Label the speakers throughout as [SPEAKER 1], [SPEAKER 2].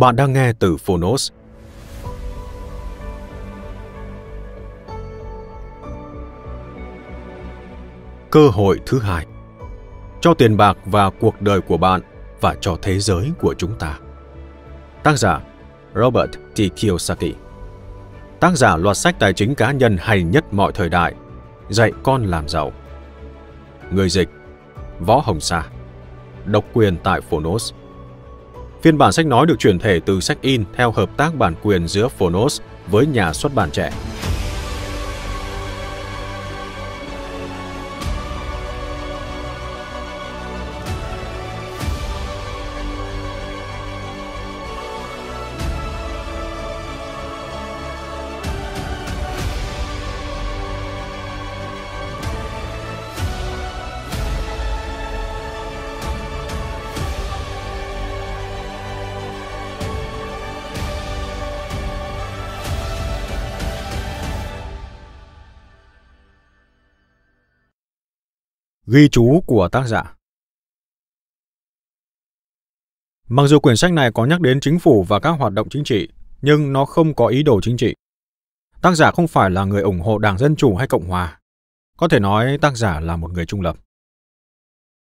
[SPEAKER 1] Bạn đang nghe từ Phonos. Cơ hội thứ hai Cho tiền bạc và cuộc đời của bạn và cho thế giới của chúng ta. Tác giả Robert T. Kiyosaki Tác giả loạt sách tài chính cá nhân hay nhất mọi thời đại Dạy con làm giàu Người dịch Võ Hồng Sa Độc quyền tại Phonos Phiên bản sách nói được chuyển thể từ sách in theo hợp tác bản quyền giữa Phonos với nhà xuất bản trẻ. Ghi chú của tác giả Mặc dù quyển sách này có nhắc đến chính phủ và các hoạt động chính trị, nhưng nó không có ý đồ chính trị. Tác giả không phải là người ủng hộ Đảng Dân Chủ hay Cộng Hòa. Có thể nói tác giả là một người trung lập.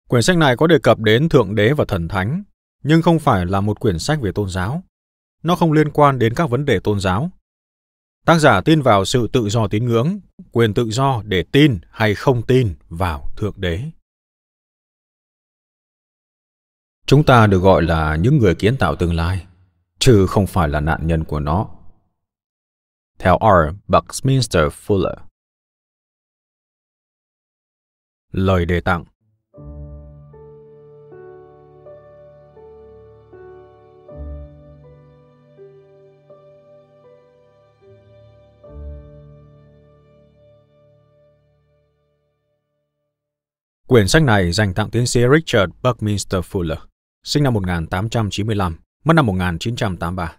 [SPEAKER 1] Quyển sách này có đề cập đến Thượng Đế và Thần Thánh, nhưng không phải là một quyển sách về tôn giáo. Nó không liên quan đến các vấn đề tôn giáo, Tác giả tin vào sự tự do tín ngưỡng, quyền tự do để tin hay không tin vào Thượng Đế.
[SPEAKER 2] Chúng ta được gọi là những người kiến tạo tương lai, chứ không phải là nạn nhân của nó. Theo R. Buckminster Fuller Lời đề tặng Quyển sách
[SPEAKER 1] này dành tặng tiến sĩ Richard Buckminster Fuller, sinh năm 1895, mất năm 1983.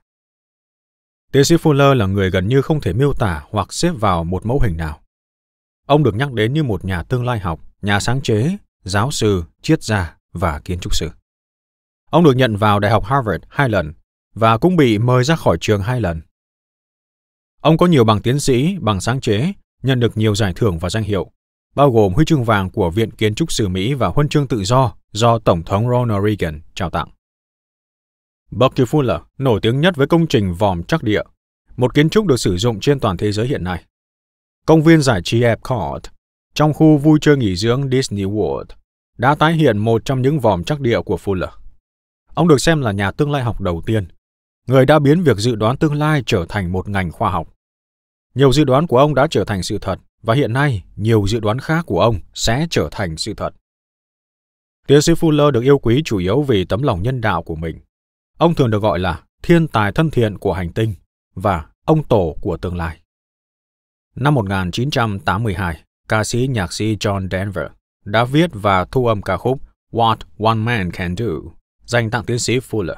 [SPEAKER 1] Tiến sĩ Fuller là người gần như không thể miêu tả hoặc xếp vào một mẫu hình nào. Ông được nhắc đến như một nhà tương lai học, nhà sáng chế, giáo sư, triết gia và kiến trúc sư. Ông được nhận vào Đại học Harvard hai lần và cũng bị mời ra khỏi trường hai lần. Ông có nhiều bằng tiến sĩ, bằng sáng chế, nhận được nhiều giải thưởng và danh hiệu, bao gồm huy chương vàng của Viện Kiến trúc sư Mỹ và huân chương tự do do Tổng thống Ronald Reagan trao tặng. Bucky Fuller nổi tiếng nhất với công trình vòm trắc địa, một kiến trúc được sử dụng trên toàn thế giới hiện nay. Công viên giải trí Epcot trong khu vui chơi nghỉ dưỡng Disney World đã tái hiện một trong những vòm trắc địa của Fuller. Ông được xem là nhà tương lai học đầu tiên, người đã biến việc dự đoán tương lai trở thành một ngành khoa học. Nhiều dự đoán của ông đã trở thành sự thật và hiện nay nhiều dự đoán khác của ông sẽ trở thành sự thật. Tiến sĩ Fuller được yêu quý chủ yếu vì tấm lòng nhân đạo của mình. Ông thường được gọi là thiên tài thân thiện của hành tinh và ông tổ của tương lai. Năm 1982, ca sĩ nhạc sĩ John Denver đã viết và thu âm ca khúc What One Man Can Do dành tặng tiến sĩ Fuller.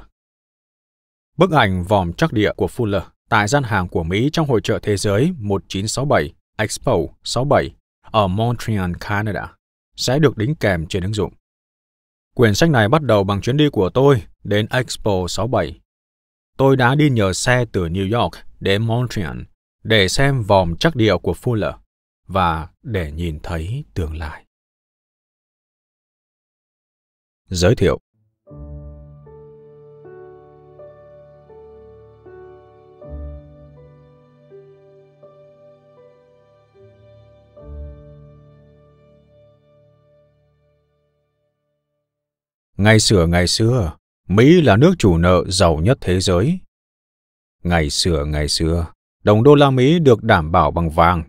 [SPEAKER 1] Bức ảnh vòm trắc địa của Fuller tại gian hàng của Mỹ trong hội trợ thế giới 1967 Expo 67 ở Montreal, Canada sẽ được đính kèm trên ứng dụng. Quyển sách này bắt đầu bằng chuyến đi của tôi đến Expo 67. Tôi đã đi nhờ xe từ New York đến Montreal để xem vòng trắc
[SPEAKER 2] địa của Fuller và để nhìn thấy tương lai. Giới thiệu
[SPEAKER 1] Ngày xưa ngày xưa, Mỹ là nước chủ nợ giàu nhất thế giới. Ngày xưa ngày xưa, đồng đô la Mỹ được đảm bảo bằng vàng.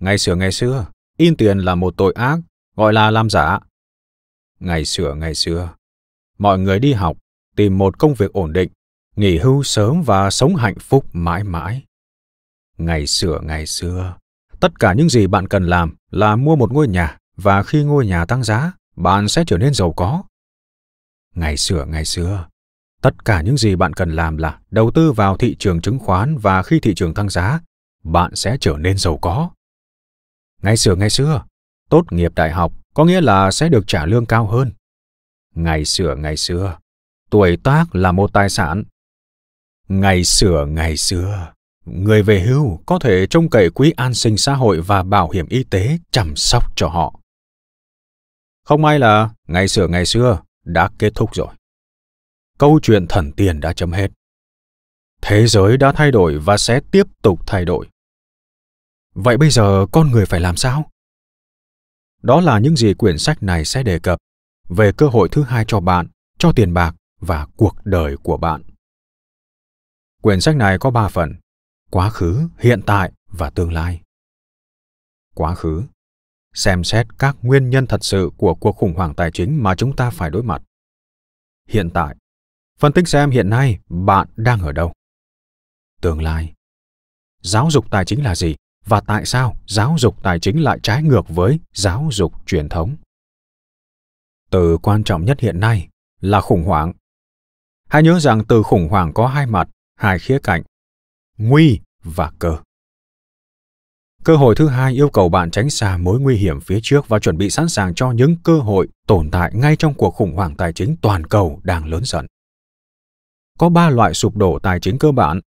[SPEAKER 1] Ngày xưa ngày xưa, in tiền là một tội ác, gọi là làm giả. Ngày xưa ngày xưa, mọi người đi học, tìm một công việc ổn định, nghỉ hưu sớm và sống hạnh phúc mãi mãi. Ngày xưa ngày xưa, tất cả những gì bạn cần làm là mua một ngôi nhà và khi ngôi nhà tăng giá, bạn sẽ trở nên giàu có. Ngày xưa ngày xưa, tất cả những gì bạn cần làm là đầu tư vào thị trường chứng khoán và khi thị trường tăng giá, bạn sẽ trở nên giàu có. Ngày xưa ngày xưa, tốt nghiệp đại học có nghĩa là sẽ được trả lương cao hơn. Ngày xưa ngày xưa, tuổi tác là một tài sản. Ngày xưa ngày xưa, người về hưu có thể trông cậy quỹ an sinh xã hội và bảo hiểm y tế chăm sóc cho họ. Không may là ngày xưa ngày xưa, đã kết thúc rồi. Câu chuyện thần tiền đã chấm hết. Thế giới đã thay đổi và sẽ tiếp tục thay đổi. Vậy bây giờ con người phải làm sao? Đó là những gì quyển sách này sẽ đề cập về cơ hội thứ hai cho bạn, cho tiền bạc và cuộc đời của bạn.
[SPEAKER 2] Quyển sách này có 3 phần: quá khứ, hiện tại và tương lai. Quá khứ xem xét các nguyên nhân thật sự của cuộc
[SPEAKER 1] khủng hoảng tài chính mà chúng ta phải đối mặt. Hiện tại, phân tích xem hiện nay bạn đang ở đâu. Tương lai, giáo dục tài chính là gì và tại sao giáo dục tài chính lại trái ngược với giáo dục truyền thống?
[SPEAKER 2] Từ quan trọng nhất hiện nay là khủng hoảng. Hãy nhớ rằng từ khủng hoảng có hai mặt, hai khía cạnh, nguy và cơ.
[SPEAKER 1] Cơ hội thứ hai yêu cầu bạn tránh xa mối nguy hiểm phía trước và chuẩn bị sẵn sàng cho những cơ hội tồn tại ngay trong cuộc khủng hoảng tài chính toàn cầu đang lớn dần. Có 3 loại sụp đổ tài chính cơ bản: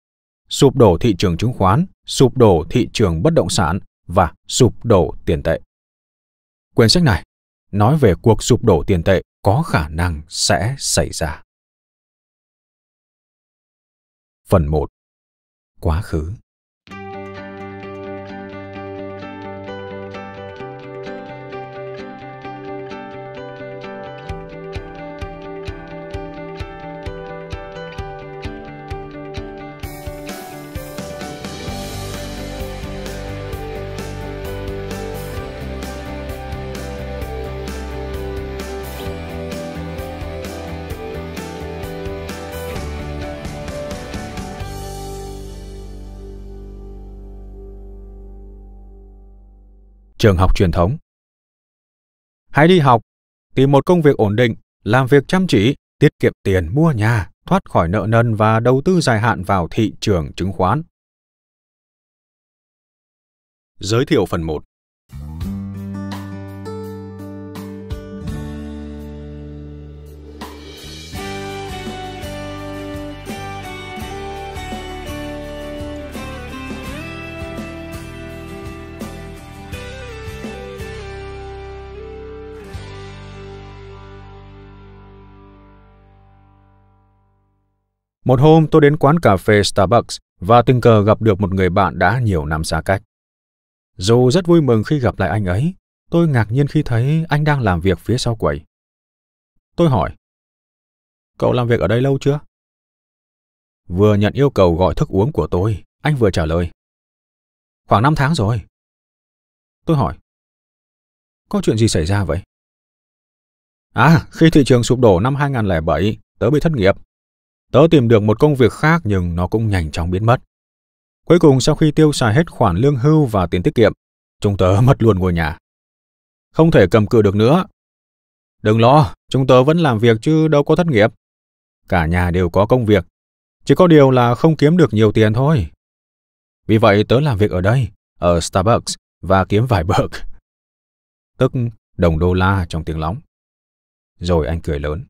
[SPEAKER 1] sụp đổ thị trường chứng khoán, sụp đổ thị trường
[SPEAKER 2] bất động sản và sụp đổ tiền tệ. Quyển sách này nói về cuộc sụp đổ tiền tệ có khả năng sẽ xảy ra. Phần 1. Quá khứ
[SPEAKER 1] trường học truyền thống. Hãy đi học, tìm một công việc ổn định, làm việc chăm chỉ, tiết kiệm tiền mua nhà, thoát khỏi nợ nần và đầu tư dài hạn vào thị trường chứng khoán.
[SPEAKER 2] Giới thiệu phần 1
[SPEAKER 1] Một hôm tôi đến quán cà phê Starbucks và tình cờ gặp được một người bạn đã nhiều năm xa cách.
[SPEAKER 2] Dù rất vui mừng khi gặp lại anh ấy, tôi ngạc nhiên khi thấy anh đang làm việc phía sau quầy. Tôi hỏi, cậu làm việc ở đây lâu chưa? Vừa nhận yêu cầu gọi thức uống của tôi, anh vừa trả lời. Khoảng 5 tháng rồi. Tôi hỏi, có chuyện gì xảy ra vậy? À, khi thị trường sụp đổ năm 2007, tớ bị thất nghiệp Tớ tìm được
[SPEAKER 1] một công việc khác nhưng nó cũng nhanh chóng biến mất. Cuối cùng sau khi tiêu xài hết khoản lương hưu và tiền tiết kiệm, chúng tớ mất luôn ngôi nhà. Không thể cầm cự được nữa. Đừng lo, chúng tớ vẫn làm việc chứ đâu có thất nghiệp. Cả nhà đều có công việc, chỉ có điều là không kiếm được nhiều tiền thôi. Vì vậy tớ làm việc ở đây, ở Starbucks và kiếm vài buck. Tức đồng đô la trong tiếng lóng.
[SPEAKER 2] Rồi anh cười lớn.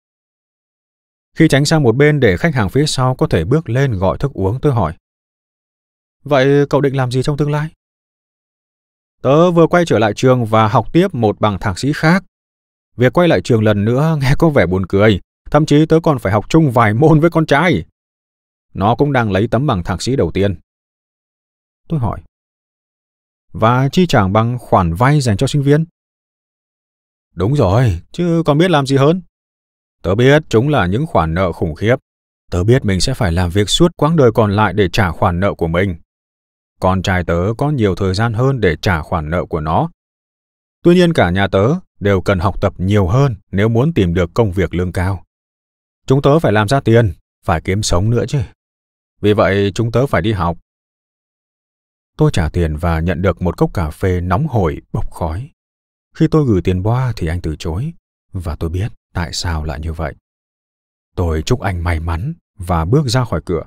[SPEAKER 2] Khi tránh sang một bên để khách hàng phía sau có thể bước lên gọi thức uống, tôi hỏi. Vậy cậu định làm gì trong tương lai?
[SPEAKER 1] Tớ vừa quay trở lại trường và học tiếp một bằng thạc sĩ khác. Việc quay lại trường lần nữa nghe có vẻ buồn cười, thậm chí tớ còn phải học chung vài môn với con trai.
[SPEAKER 2] Nó cũng đang lấy tấm bằng thạc sĩ đầu tiên. Tôi hỏi. Và chi trả bằng khoản vay dành cho sinh viên? Đúng rồi,
[SPEAKER 1] chứ còn biết làm gì hơn. Tớ biết chúng là những khoản nợ khủng khiếp. Tớ biết mình sẽ phải làm việc suốt quãng đời còn lại để trả khoản nợ của mình. Con trai tớ có nhiều thời gian hơn để trả khoản nợ của nó. Tuy nhiên cả nhà tớ đều cần học tập nhiều hơn nếu muốn tìm được công việc lương cao. Chúng tớ phải làm ra tiền, phải kiếm sống nữa chứ. Vì vậy chúng tớ phải đi học. Tôi trả tiền và nhận được một cốc cà phê nóng hổi bốc khói. Khi tôi gửi tiền boa thì anh từ chối và tôi biết tại sao lại như vậy tôi chúc anh may mắn và bước ra khỏi cửa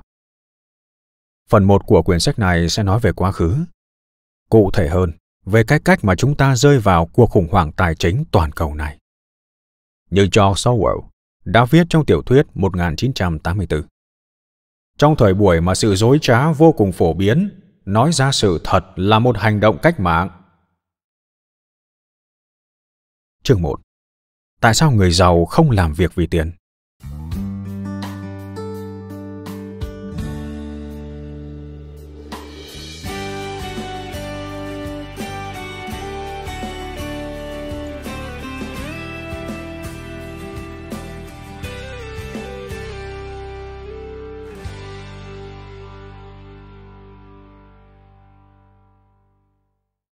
[SPEAKER 1] phần một của quyển sách này sẽ nói về quá khứ cụ thể hơn về cái cách mà chúng ta rơi vào cuộc khủng hoảng tài chính toàn cầu này. Như George Orwell đã viết trong tiểu thuyết 1984. Trong thời buổi mà sự dối trá vô cùng phổ biến, nói ra sự thật là một hành
[SPEAKER 2] động cách mạng. Chương 1 tại sao người giàu không làm việc vì tiền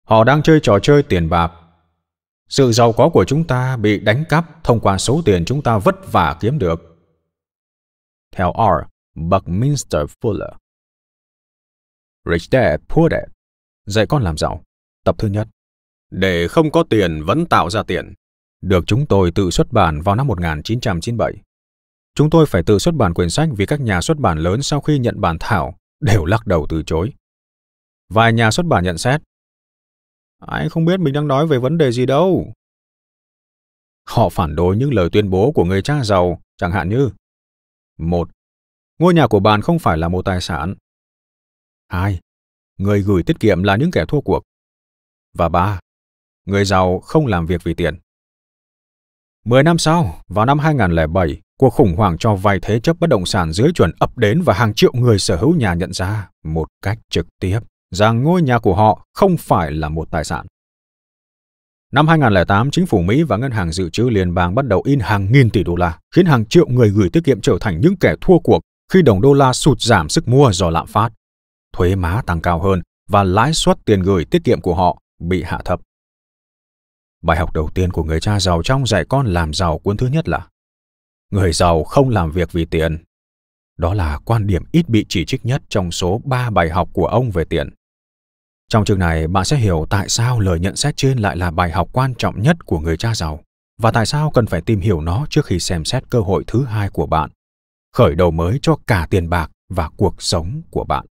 [SPEAKER 1] họ đang chơi trò chơi tiền bạc sự giàu có của chúng ta bị đánh cắp thông qua số tiền chúng ta vất vả kiếm được. Theo R.
[SPEAKER 2] Buckminster Fuller Rich Dad Poor Dad Dạy con làm giàu Tập thứ nhất Để không có tiền vẫn tạo ra tiền được chúng tôi
[SPEAKER 1] tự xuất bản vào năm 1997. Chúng tôi phải tự xuất bản quyển sách vì các nhà xuất bản
[SPEAKER 2] lớn sau khi nhận bản thảo đều lắc đầu từ chối. Vài nhà xuất bản nhận xét anh không biết mình đang nói về vấn đề gì đâu. Họ phản đối những lời tuyên bố của người cha giàu, chẳng hạn như một Ngôi nhà của bạn không phải là một tài sản. Hai Người gửi tiết kiệm là những kẻ thua cuộc. Và ba Người giàu không làm việc vì tiền.
[SPEAKER 1] Mười năm sau, vào năm 2007, cuộc khủng hoảng cho vay thế chấp bất động sản dưới chuẩn ập đến và hàng triệu người sở hữu nhà nhận ra một cách trực tiếp rằng ngôi nhà của họ không phải là một tài sản. Năm 2008, chính phủ Mỹ và Ngân hàng Dự trữ Liên bang bắt đầu in hàng nghìn tỷ đô la, khiến hàng triệu người gửi tiết kiệm trở thành những kẻ thua cuộc khi đồng đô la sụt giảm sức mua do lạm phát. Thuế má tăng cao hơn và lãi suất tiền gửi tiết kiệm của họ bị hạ thấp. Bài học đầu tiên của người cha giàu trong dạy con làm giàu cuốn thứ nhất là Người giàu không làm việc vì tiền. Đó là quan điểm ít bị chỉ trích nhất trong số 3 bài học của ông về tiền. Trong chương này, bạn sẽ hiểu tại sao lời nhận xét trên lại là bài học quan trọng nhất của người cha giàu và tại sao
[SPEAKER 2] cần phải tìm hiểu nó trước khi xem xét cơ hội thứ hai của bạn, khởi đầu mới cho cả tiền bạc và cuộc sống của bạn.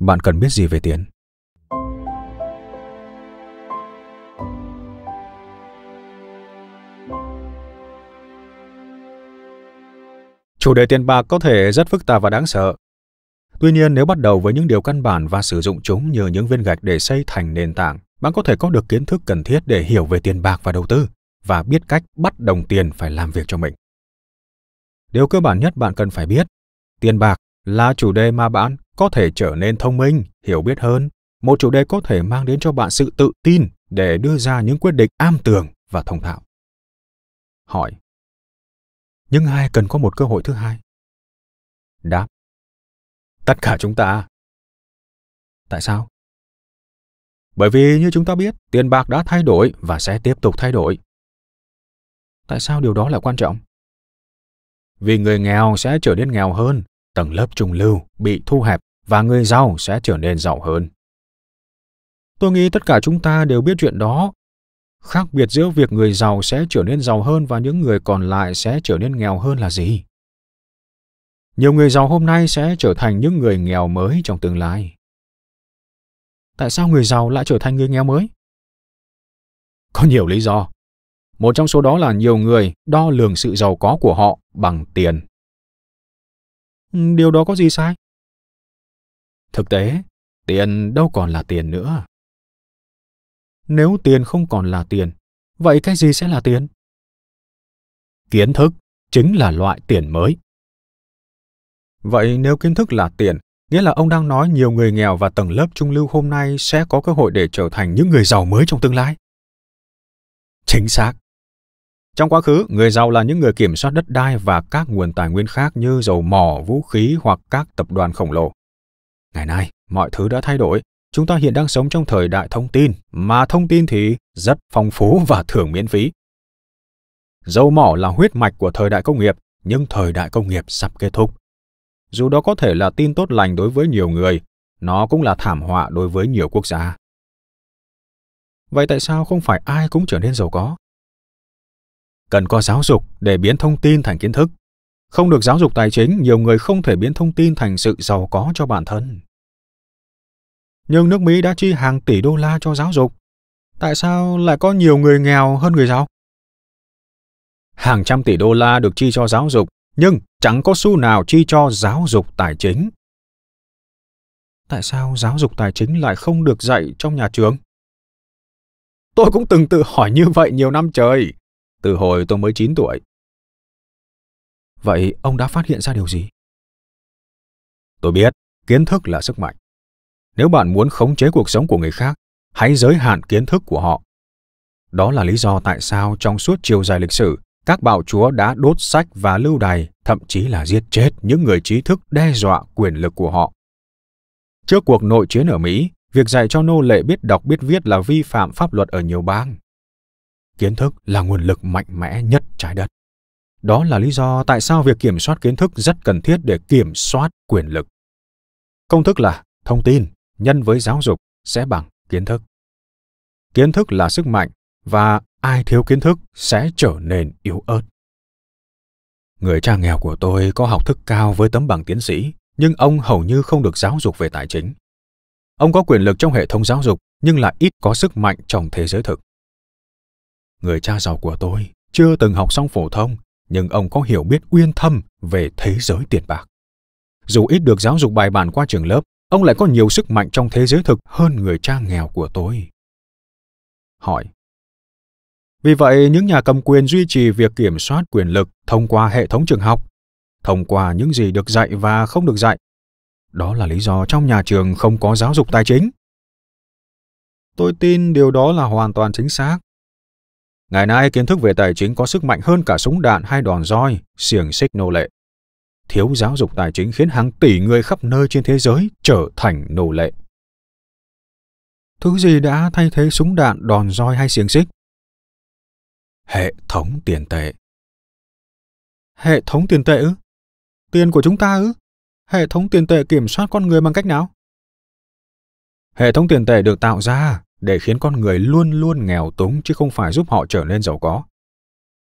[SPEAKER 2] Bạn cần biết gì về tiền?
[SPEAKER 1] Chủ đề tiền bạc có thể rất phức tạp và đáng sợ, Tuy nhiên, nếu bắt đầu với những điều căn bản và sử dụng chúng như những viên gạch để xây thành nền tảng, bạn có thể có được kiến thức cần thiết để hiểu về tiền bạc và đầu tư và biết cách bắt đồng tiền phải làm việc cho mình. Điều cơ bản nhất bạn cần phải biết, tiền bạc là chủ đề mà bạn có thể trở nên thông minh, hiểu biết hơn. Một chủ đề có thể mang đến cho bạn sự tự tin để đưa ra những quyết định
[SPEAKER 2] am tường và thông thạo. Hỏi. Nhưng ai cần có một cơ hội thứ hai? Đáp tất cả chúng ta. Tại sao? Bởi vì như chúng ta biết, tiền bạc đã thay đổi và sẽ tiếp tục thay đổi. Tại sao điều đó là quan trọng?
[SPEAKER 1] Vì người nghèo sẽ trở nên nghèo hơn, tầng lớp trung lưu bị thu hẹp và người giàu sẽ trở nên giàu hơn. Tôi nghĩ tất cả chúng ta đều biết chuyện đó. Khác biệt giữa việc người giàu sẽ trở nên giàu hơn và những người còn lại sẽ trở nên nghèo hơn là gì?
[SPEAKER 2] nhiều người giàu hôm nay sẽ trở thành những người nghèo mới trong tương lai tại sao người giàu lại trở thành người nghèo mới có nhiều lý do một trong số đó là nhiều người đo lường sự giàu có của họ bằng tiền ừ, điều đó có gì sai thực tế tiền đâu còn là tiền nữa nếu tiền không còn là tiền vậy cái gì sẽ là tiền kiến thức chính là loại tiền mới Vậy nếu kiến thức là tiền, nghĩa là ông đang nói nhiều người nghèo
[SPEAKER 1] và tầng lớp trung lưu hôm nay sẽ có cơ hội để trở thành những người giàu mới trong tương lai. Chính xác. Trong quá khứ, người giàu là những người kiểm soát đất đai và các nguồn tài nguyên khác như dầu mỏ, vũ khí hoặc các tập đoàn khổng lồ. Ngày nay, mọi thứ đã thay đổi. Chúng ta hiện đang sống trong thời đại thông tin, mà thông tin thì rất phong phú và thường miễn phí. Dầu mỏ là huyết mạch của thời đại công nghiệp, nhưng thời đại công nghiệp sắp kết thúc dù đó có thể là tin tốt lành đối với nhiều người nó cũng là thảm họa đối với nhiều quốc gia vậy tại sao không phải ai cũng trở nên giàu có cần có giáo dục để biến thông tin thành kiến thức không được giáo dục tài chính nhiều người không thể biến thông tin thành sự giàu có cho bản thân nhưng nước mỹ đã chi hàng tỷ đô la cho giáo dục tại sao lại có nhiều người nghèo hơn người giàu hàng trăm tỷ đô la được chi cho giáo dục nhưng chẳng có xu nào chi cho giáo dục tài chính. Tại sao giáo dục tài chính lại không được dạy trong nhà trường? Tôi cũng từng tự hỏi
[SPEAKER 2] như vậy nhiều năm trời, từ hồi tôi mới 9 tuổi. Vậy ông đã phát hiện ra điều gì? Tôi biết, kiến thức là sức mạnh. Nếu bạn muốn khống chế cuộc sống của người khác, hãy giới hạn kiến thức của họ. Đó
[SPEAKER 1] là lý do tại sao trong suốt chiều dài lịch sử, các bạo chúa đã đốt sách và lưu đày, thậm chí là giết chết những người trí thức đe dọa quyền lực của họ. Trước cuộc nội chiến ở Mỹ, việc dạy cho nô lệ biết đọc biết viết là vi phạm pháp luật ở nhiều bang. Kiến thức là nguồn lực mạnh mẽ nhất trái đất. Đó là lý do tại sao việc kiểm soát kiến thức rất cần thiết để kiểm soát quyền lực. Công thức là thông tin nhân với giáo dục sẽ bằng kiến thức. Kiến thức là sức mạnh và ai thiếu kiến thức sẽ trở nên yếu ớt người cha nghèo của tôi có học thức cao với tấm bằng tiến sĩ nhưng ông hầu như không được giáo dục về tài chính ông có quyền lực trong hệ thống giáo dục nhưng lại ít có sức mạnh trong thế giới thực người cha giàu của tôi chưa từng học xong phổ thông nhưng ông có hiểu biết uyên thâm về thế giới tiền bạc dù ít được giáo dục bài bản qua trường lớp ông lại có nhiều sức mạnh trong thế giới thực hơn người cha nghèo của tôi hỏi vì vậy, những nhà cầm quyền duy trì việc kiểm soát quyền lực thông qua hệ thống trường học, thông qua những gì được dạy và không được dạy. Đó là lý do trong nhà trường không có giáo dục tài chính. Tôi tin điều đó là hoàn toàn chính xác. Ngày nay, kiến thức về tài chính có sức mạnh hơn cả súng đạn hay đòn roi, xiềng xích nô lệ. Thiếu giáo dục tài chính khiến hàng tỷ người khắp nơi trên thế giới trở thành nô lệ.
[SPEAKER 2] Thứ gì đã thay thế súng đạn, đòn roi hay xiềng xích? hệ thống tiền tệ. Hệ thống tiền tệ ư? Tiền của chúng ta ư? Hệ thống tiền tệ kiểm soát con người bằng cách nào?
[SPEAKER 1] Hệ thống tiền tệ được tạo ra để khiến con người luôn luôn nghèo túng chứ không phải giúp họ trở nên giàu có.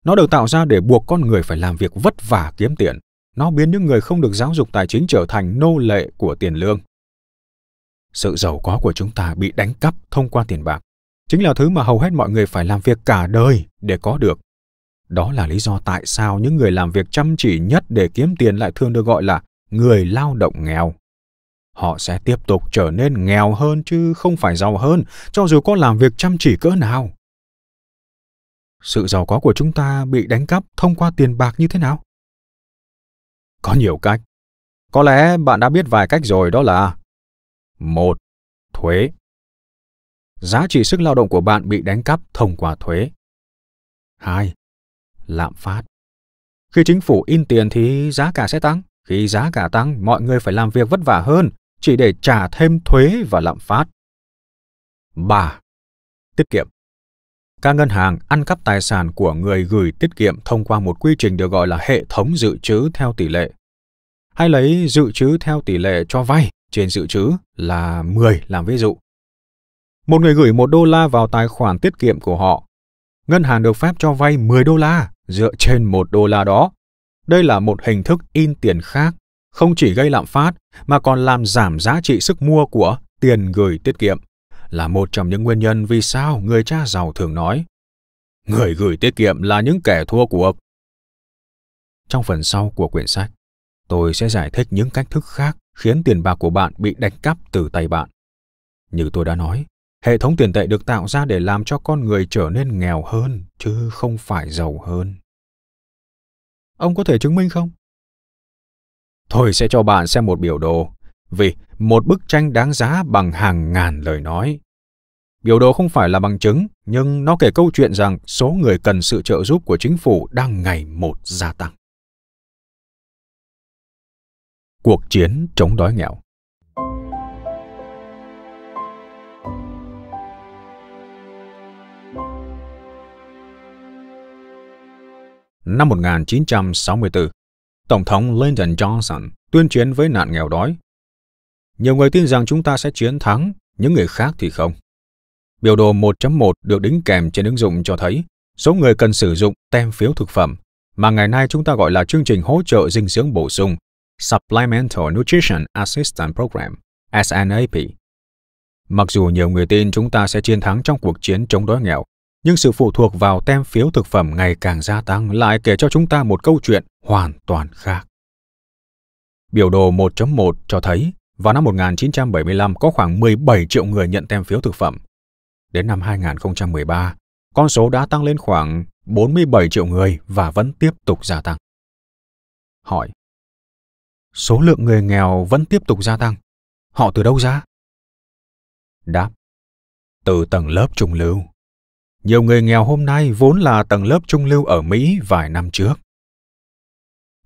[SPEAKER 1] Nó được tạo ra để buộc con người phải làm việc vất vả kiếm tiền. Nó biến những người không được giáo dục tài chính trở thành nô lệ của tiền lương. Sự giàu có của chúng ta bị đánh cắp thông qua tiền bạc chính là thứ mà hầu hết mọi người phải làm việc cả đời để có được đó là lý do tại sao những người làm việc chăm chỉ nhất để kiếm tiền lại thường được gọi là người lao động nghèo họ sẽ tiếp tục trở nên nghèo hơn chứ không phải giàu hơn cho dù có làm việc chăm chỉ cỡ nào
[SPEAKER 2] sự giàu có của chúng ta bị đánh cắp thông qua tiền bạc như thế nào có nhiều cách có lẽ bạn đã biết vài cách rồi đó là
[SPEAKER 1] một thuế giá trị sức lao động của bạn bị đánh cắp thông qua thuế. 2. Lạm phát. Khi chính phủ in tiền thì giá cả sẽ tăng. Khi giá cả tăng, mọi người phải làm việc vất vả hơn chỉ để trả thêm thuế và lạm phát. 3. Tiết kiệm. Các ngân hàng ăn cắp tài sản của người gửi tiết kiệm thông qua một quy trình được gọi là hệ thống dự trữ theo tỷ lệ. Hay lấy dự trữ theo tỷ lệ cho vay trên dự trữ là 10 làm ví dụ một người gửi một đô la vào tài khoản tiết kiệm của họ. Ngân hàng được phép cho vay 10 đô la dựa trên một đô la đó. Đây là một hình thức in tiền khác, không chỉ gây lạm phát mà còn làm giảm giá trị sức mua của tiền gửi tiết kiệm, là một trong những nguyên nhân vì sao người cha giàu thường nói người gửi tiết kiệm là những kẻ thua cuộc. Trong phần sau của quyển sách, tôi sẽ giải thích những cách thức khác khiến tiền bạc của bạn bị đánh cắp từ tay bạn. Như tôi đã nói, Hệ thống tiền tệ được tạo ra để làm cho con người trở nên nghèo hơn, chứ không phải giàu hơn. Ông có thể chứng minh không? Tôi sẽ cho bạn xem một biểu đồ, vì một bức tranh đáng giá bằng hàng ngàn lời nói. Biểu đồ không phải là bằng chứng, nhưng nó kể câu chuyện rằng số người cần sự trợ giúp của chính phủ đang ngày một gia tăng. Cuộc chiến chống đói nghèo Năm 1964, Tổng thống Lyndon Johnson tuyên chiến với nạn nghèo đói. Nhiều người tin rằng chúng ta sẽ chiến thắng, những người khác thì không. Biểu đồ 1.1 được đính kèm trên ứng dụng cho thấy số người cần sử dụng tem phiếu thực phẩm mà ngày nay chúng ta gọi là chương trình hỗ trợ dinh dưỡng bổ sung Supplemental Nutrition Assistance Program SNAP. Mặc dù nhiều người tin chúng ta sẽ chiến thắng trong cuộc chiến chống đói nghèo, nhưng sự phụ thuộc vào tem phiếu thực phẩm ngày càng gia tăng lại kể cho chúng ta một câu chuyện hoàn toàn khác. Biểu đồ 1.1 cho thấy vào năm 1975 có khoảng 17 triệu người nhận tem phiếu thực phẩm. Đến năm 2013, con số đã tăng lên khoảng 47 triệu người và vẫn tiếp tục gia tăng.
[SPEAKER 2] Hỏi: Số lượng người nghèo vẫn tiếp tục gia tăng. Họ từ đâu ra? Đáp: Từ tầng lớp trung lưu. Nhiều người nghèo hôm nay vốn là tầng lớp trung lưu ở Mỹ vài năm trước.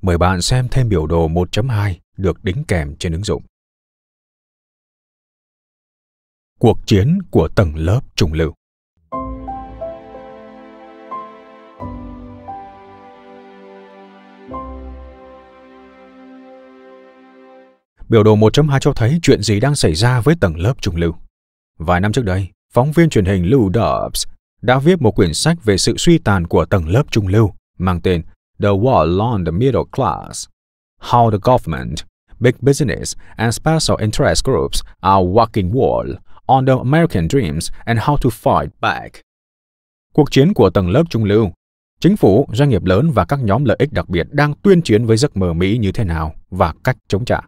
[SPEAKER 2] Mời bạn xem thêm biểu đồ 1.2 được đính kèm trên ứng dụng. Cuộc chiến của tầng lớp trung lưu
[SPEAKER 1] Biểu đồ 1.2 cho thấy chuyện gì đang xảy ra với tầng lớp trung lưu. Vài năm trước đây, phóng viên truyền hình Lou Dobbs đã viết một quyển sách về sự suy tàn của tầng lớp trung lưu mang tên The War on the Middle Class, How the Government, Big Business and Special Interest Groups are Walking Wall on the American Dreams and How to Fight Back. Cuộc chiến của tầng lớp trung lưu chính phủ, doanh nghiệp lớn và các nhóm lợi ích đặc biệt đang tuyên chiến với giấc mơ Mỹ như thế nào và cách chống trả.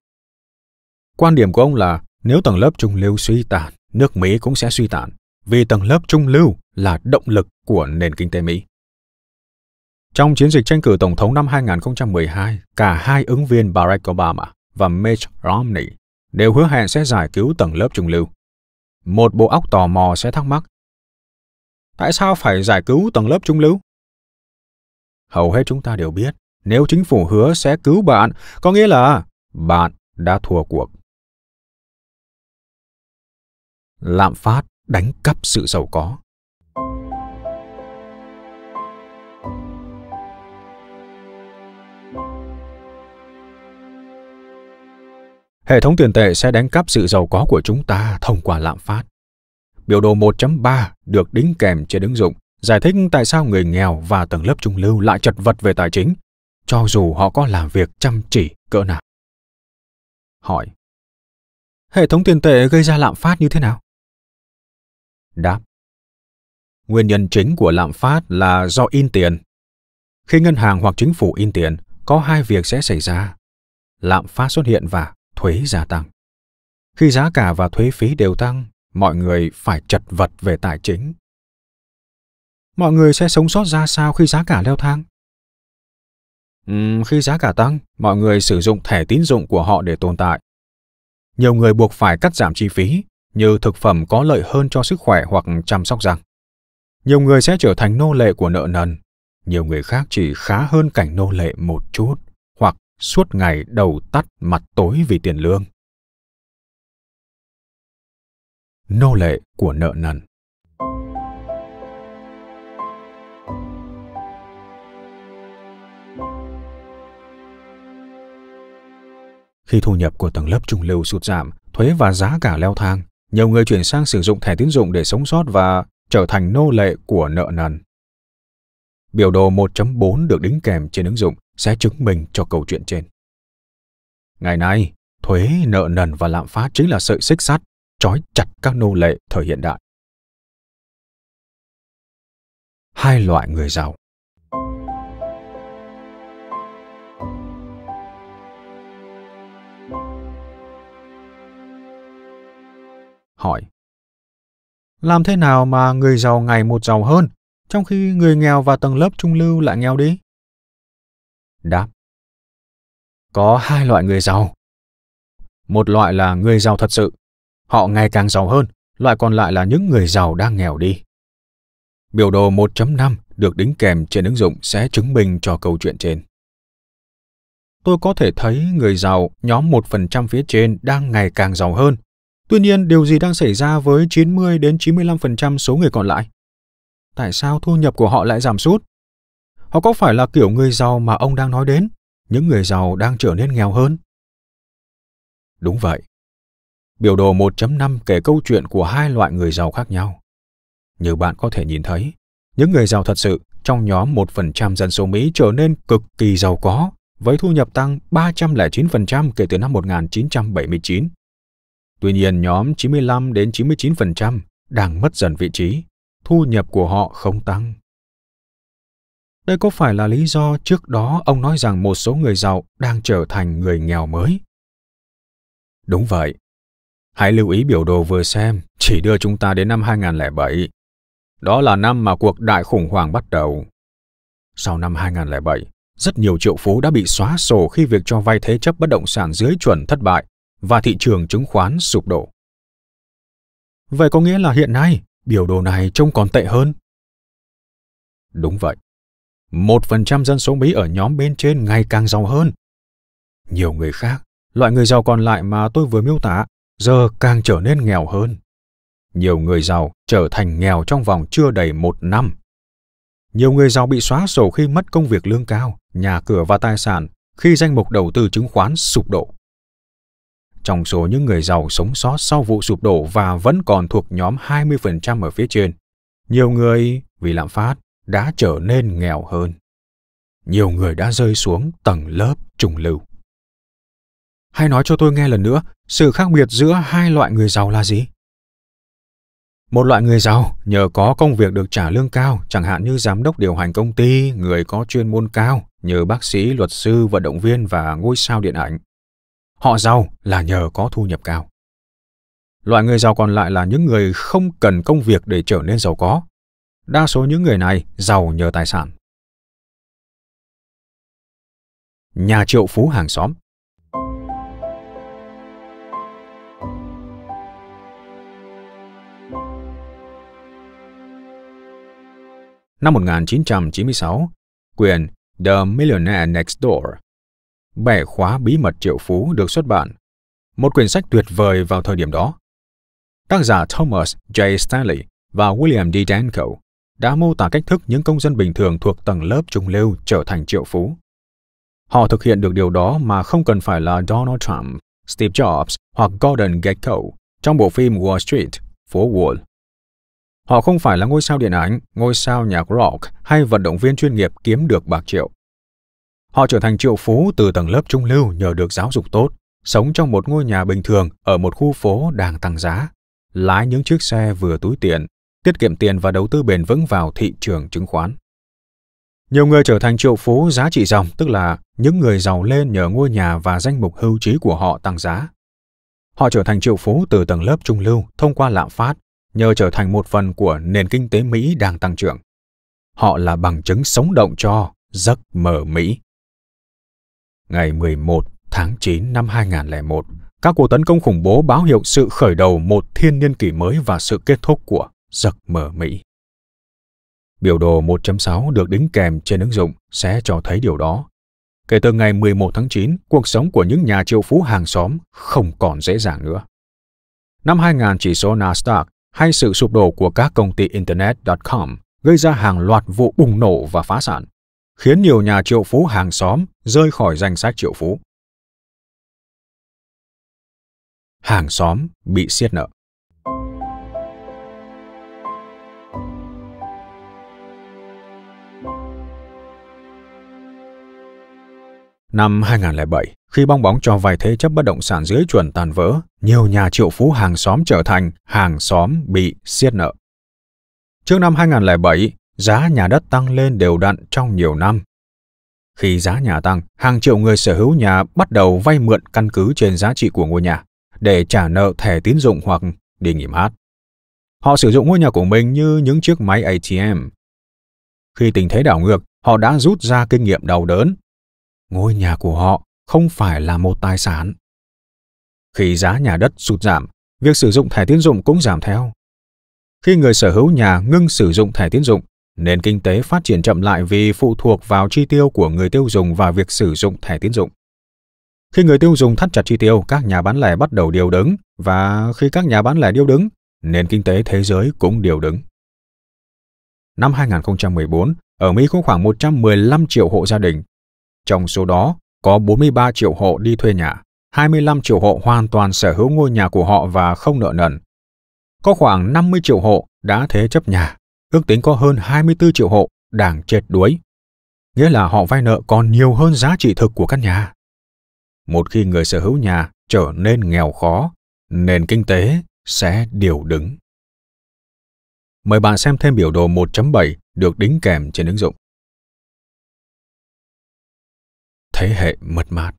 [SPEAKER 1] Quan điểm của ông là nếu tầng lớp trung lưu suy tàn, nước Mỹ cũng sẽ suy tàn vì tầng lớp trung lưu là động lực của nền kinh tế Mỹ. Trong chiến dịch tranh cử tổng thống năm 2012, cả hai ứng viên Barack Obama và Mitch Romney đều hứa hẹn sẽ giải cứu tầng lớp trung
[SPEAKER 2] lưu. Một bộ óc tò mò sẽ thắc mắc, tại sao phải giải cứu tầng lớp trung lưu? Hầu hết chúng ta đều biết, nếu chính phủ hứa sẽ cứu bạn, có nghĩa là bạn đã thua cuộc. Lạm phát đánh cắp sự giàu có
[SPEAKER 1] Hệ thống tiền tệ sẽ đánh cắp sự giàu có của chúng ta thông qua lạm phát. Biểu đồ 1.3 được đính kèm trên ứng dụng giải thích tại sao người nghèo và tầng lớp trung lưu lại chật vật về tài chính, cho dù họ có làm việc
[SPEAKER 2] chăm chỉ cỡ nào. Hỏi Hệ thống tiền tệ gây ra lạm phát như thế nào? đáp nguyên nhân chính của lạm
[SPEAKER 1] phát là do in tiền khi ngân hàng hoặc chính phủ in tiền có hai việc sẽ xảy ra lạm phát xuất hiện và thuế gia tăng khi giá cả và thuế phí đều tăng mọi người phải chật vật về tài chính
[SPEAKER 2] mọi người sẽ sống sót ra sao khi giá cả leo thang
[SPEAKER 1] ừ, khi giá cả tăng mọi người sử dụng thẻ tín dụng của họ để tồn tại nhiều người buộc phải cắt giảm chi phí như thực phẩm có lợi hơn cho sức khỏe hoặc chăm sóc răng. Nhiều người sẽ trở thành nô lệ của nợ nần, nhiều người khác chỉ khá hơn cảnh nô lệ một chút hoặc
[SPEAKER 2] suốt ngày đầu tắt mặt tối vì tiền lương. Nô lệ của nợ nần
[SPEAKER 1] Khi thu nhập của tầng lớp trung lưu sụt giảm, thuế và giá cả leo thang, nhiều người chuyển sang sử dụng thẻ tín dụng để sống sót và trở thành nô lệ của nợ nần. Biểu đồ 1.4 được đính kèm trên ứng dụng sẽ chứng minh cho câu chuyện trên.
[SPEAKER 2] Ngày nay, thuế, nợ nần và lạm phát chính là sợi xích sắt trói chặt các nô lệ thời hiện đại. Hai loại người giàu hỏi Làm thế nào mà người giàu ngày một giàu hơn, trong khi người nghèo và tầng lớp trung lưu lại nghèo đi? Đáp Có hai loại người giàu. Một loại là người giàu thật sự, họ
[SPEAKER 1] ngày càng giàu hơn, loại còn lại là những người giàu đang nghèo đi. Biểu đồ 1.5 được đính kèm trên ứng dụng sẽ chứng minh cho câu chuyện trên. Tôi có thể thấy người giàu nhóm 1% phía trên đang ngày càng giàu hơn Tuy nhiên, điều gì đang xảy ra với 90 đến 95% số người còn lại? Tại sao thu nhập của họ lại giảm sút? Họ có phải là kiểu người giàu mà ông đang nói đến? Những người giàu đang trở nên nghèo hơn? Đúng vậy. Biểu đồ 1.5 kể câu chuyện của hai loại người giàu khác nhau. Như bạn có thể nhìn thấy, những người giàu thật sự trong nhóm 1% dân số Mỹ trở nên cực kỳ giàu có với thu nhập tăng 309% kể từ năm 1979 Tuy nhiên nhóm 95 đến 99% đang mất dần vị trí, thu nhập của họ không tăng. Đây có phải là lý do trước đó ông nói rằng một số người giàu đang trở thành người nghèo mới? Đúng vậy. Hãy lưu ý biểu đồ vừa xem, chỉ đưa chúng ta đến năm 2007. Đó là năm mà cuộc đại khủng hoảng bắt đầu. Sau năm 2007, rất nhiều triệu phú đã bị xóa sổ khi việc cho vay thế chấp bất động sản dưới chuẩn thất bại và thị trường chứng khoán sụp đổ. Vậy có nghĩa là hiện nay, biểu đồ này trông còn tệ hơn. Đúng vậy. Một phần trăm dân số Mỹ ở nhóm bên trên ngày càng giàu hơn. Nhiều người khác, loại người giàu còn lại mà tôi vừa miêu tả, giờ càng trở nên nghèo hơn. Nhiều người giàu trở thành nghèo trong vòng chưa đầy một năm. Nhiều người giàu bị xóa sổ khi mất công việc lương cao, nhà cửa và tài sản, khi danh mục đầu tư chứng khoán sụp đổ trong số những người giàu sống sót sau vụ sụp đổ và vẫn còn thuộc nhóm 20% ở phía trên. Nhiều người vì lạm phát đã trở nên nghèo hơn. Nhiều người đã rơi xuống tầng lớp trùng lưu. Hay nói cho tôi nghe lần nữa, sự khác biệt giữa hai loại người giàu là gì? Một loại người giàu nhờ có công việc được trả lương cao, chẳng hạn như giám đốc điều hành công ty, người có chuyên môn cao, như bác sĩ, luật sư, vận động viên và ngôi sao điện ảnh. Họ giàu là nhờ có thu nhập cao. Loại người giàu còn lại là những người không cần công việc để trở nên giàu có. Đa số những người này
[SPEAKER 2] giàu nhờ tài sản. Nhà triệu phú hàng xóm
[SPEAKER 1] Năm 1996, quyền The Millionaire Next Door Bẻ khóa bí mật triệu phú được xuất bản, một quyển sách tuyệt vời vào thời điểm đó. Tác giả Thomas J. Stanley và William D. Danko đã mô tả cách thức những công dân bình thường thuộc tầng lớp trung lưu trở thành triệu phú. Họ thực hiện được điều đó mà không cần phải là Donald Trump, Steve Jobs hoặc Gordon Gekko trong bộ phim Wall Street, phố Wall. Họ không phải là ngôi sao điện ảnh, ngôi sao nhạc rock hay vận động viên chuyên nghiệp kiếm được bạc triệu. Họ trở thành triệu phú từ tầng lớp trung lưu nhờ được giáo dục tốt, sống trong một ngôi nhà bình thường ở một khu phố đang tăng giá, lái những chiếc xe vừa túi tiện, tiết kiệm tiền và đầu tư bền vững vào thị trường chứng khoán. Nhiều người trở thành triệu phú giá trị dòng, tức là những người giàu lên nhờ ngôi nhà và danh mục hưu trí của họ tăng giá. Họ trở thành triệu phú từ tầng lớp trung lưu thông qua lạm phát, nhờ trở thành một phần của nền kinh tế Mỹ đang tăng trưởng. Họ là bằng chứng sống động cho giấc mơ Mỹ. Ngày 11 tháng 9 năm 2001, các cuộc tấn công khủng bố báo hiệu sự khởi đầu một thiên niên kỷ mới và sự kết thúc của giấc mơ Mỹ. Biểu đồ 1.6 được đính kèm trên ứng dụng sẽ cho thấy điều đó. Kể từ ngày 11 tháng 9, cuộc sống của những nhà triệu phú hàng xóm không còn dễ dàng nữa. Năm 2000, chỉ số Nasdaq hay sự sụp đổ của các công ty Internet.com gây ra hàng loạt vụ
[SPEAKER 2] bùng nổ và phá sản khiến nhiều nhà triệu phú hàng xóm rơi khỏi danh sách triệu phú. Hàng xóm bị siết nợ.
[SPEAKER 1] Năm 2007, khi bong bóng cho vay thế chấp bất động sản dưới chuẩn tàn vỡ, nhiều nhà triệu phú hàng xóm trở thành hàng xóm bị siết nợ. Trước năm 2007, giá nhà đất tăng lên đều đặn trong nhiều năm. Khi giá nhà tăng, hàng triệu người sở hữu nhà bắt đầu vay mượn căn cứ trên giá trị của ngôi nhà để trả nợ thẻ tín dụng hoặc đi nghỉ mát. Họ sử dụng ngôi nhà của mình như những chiếc máy ATM. Khi tình thế đảo ngược, họ đã rút ra kinh nghiệm đau đớn. Ngôi nhà của họ không phải là một tài sản. Khi giá nhà đất sụt giảm, việc sử dụng thẻ tín dụng cũng giảm theo. Khi người sở hữu nhà ngưng sử dụng thẻ tín dụng, Nền kinh tế phát triển chậm lại vì phụ thuộc vào chi tiêu của người tiêu dùng và việc sử dụng thẻ tín dụng. Khi người tiêu dùng thắt chặt chi tiêu, các nhà bán lẻ bắt đầu điều đứng và khi các nhà bán lẻ điều đứng, nền kinh tế thế giới cũng điều đứng. Năm 2014, ở Mỹ có khoảng 115 triệu hộ gia đình. Trong số đó, có 43 triệu hộ đi thuê nhà, 25 triệu hộ hoàn toàn sở hữu ngôi nhà của họ và không nợ nần. Có khoảng 50 triệu hộ đã thế chấp nhà ước tính có hơn 24 triệu hộ đang chết đuối. Nghĩa là họ vay nợ còn nhiều hơn giá trị thực của căn nhà. Một khi người sở hữu nhà trở nên nghèo khó, nền kinh tế sẽ
[SPEAKER 2] điều đứng. Mời bạn xem thêm biểu đồ 1.7 được đính kèm trên ứng dụng. Thế hệ mất mát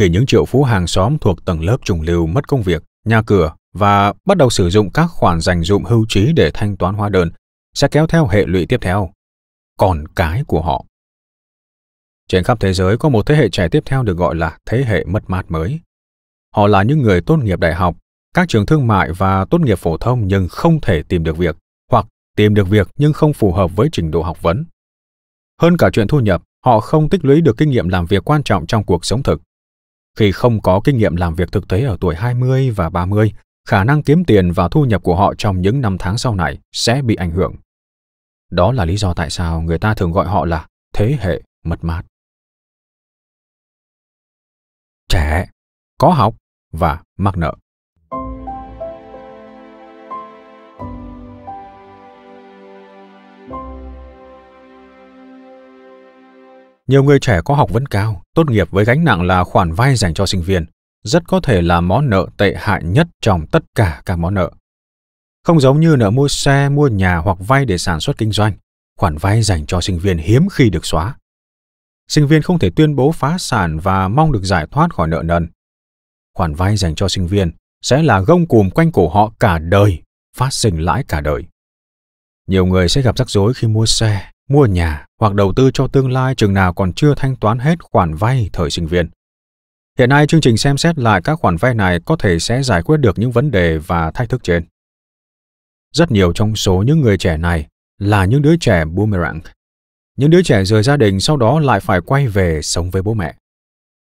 [SPEAKER 1] khi những triệu phú hàng xóm thuộc tầng lớp trung lưu mất công việc, nhà cửa và bắt đầu sử dụng các khoản dành dụng hưu trí để thanh toán hóa đơn, sẽ kéo theo hệ lụy tiếp theo. Còn cái của họ. Trên khắp thế giới có một thế hệ trẻ tiếp theo được gọi là thế hệ mất mát mới. Họ là những người tốt nghiệp đại học, các trường thương mại và tốt nghiệp phổ thông nhưng không thể tìm được việc, hoặc tìm được việc nhưng không phù hợp với trình độ học vấn. Hơn cả chuyện thu nhập, họ không tích lũy được kinh nghiệm làm việc quan trọng trong cuộc sống thực. Khi không có kinh nghiệm làm việc thực tế ở tuổi 20 và 30, khả năng kiếm tiền và thu nhập của họ trong những
[SPEAKER 2] năm tháng sau này sẽ bị ảnh hưởng. Đó là lý do tại sao người ta thường gọi họ là thế hệ mật mát. Trẻ, có học và mắc nợ.
[SPEAKER 1] Nhiều người trẻ có học vấn cao, tốt nghiệp với gánh nặng là khoản vay dành cho sinh viên, rất có thể là món nợ tệ hại nhất trong tất cả các món nợ. Không giống như nợ mua xe, mua nhà hoặc vay để sản xuất kinh doanh, khoản vay dành cho sinh viên hiếm khi được xóa. Sinh viên không thể tuyên bố phá sản và mong được giải thoát khỏi nợ nần. Khoản vay dành cho sinh viên sẽ là gông cùm quanh cổ họ cả đời, phát sinh lãi cả đời. Nhiều người sẽ gặp rắc rối khi mua xe, mua nhà hoặc đầu tư cho tương lai chừng nào còn chưa thanh toán hết khoản vay thời sinh viên. Hiện nay chương trình xem xét lại các khoản vay này có thể sẽ giải quyết được những vấn đề và thách thức trên. Rất nhiều trong số những người trẻ này là những đứa trẻ boomerang. Những đứa trẻ rời gia đình sau đó lại phải quay về sống với bố mẹ.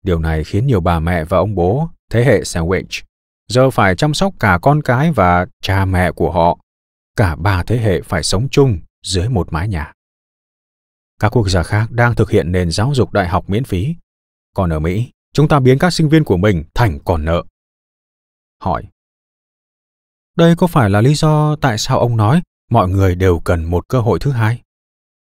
[SPEAKER 1] Điều này khiến nhiều bà mẹ và ông bố, thế hệ sandwich, giờ phải chăm sóc cả con cái và cha mẹ của họ. Cả ba thế hệ phải sống chung dưới một mái nhà. Các quốc gia khác đang thực hiện nền giáo dục đại học miễn phí. Còn ở Mỹ, chúng ta biến các sinh viên của mình thành còn nợ. Hỏi. Đây có phải là lý do tại sao ông nói mọi người đều cần một cơ hội thứ hai?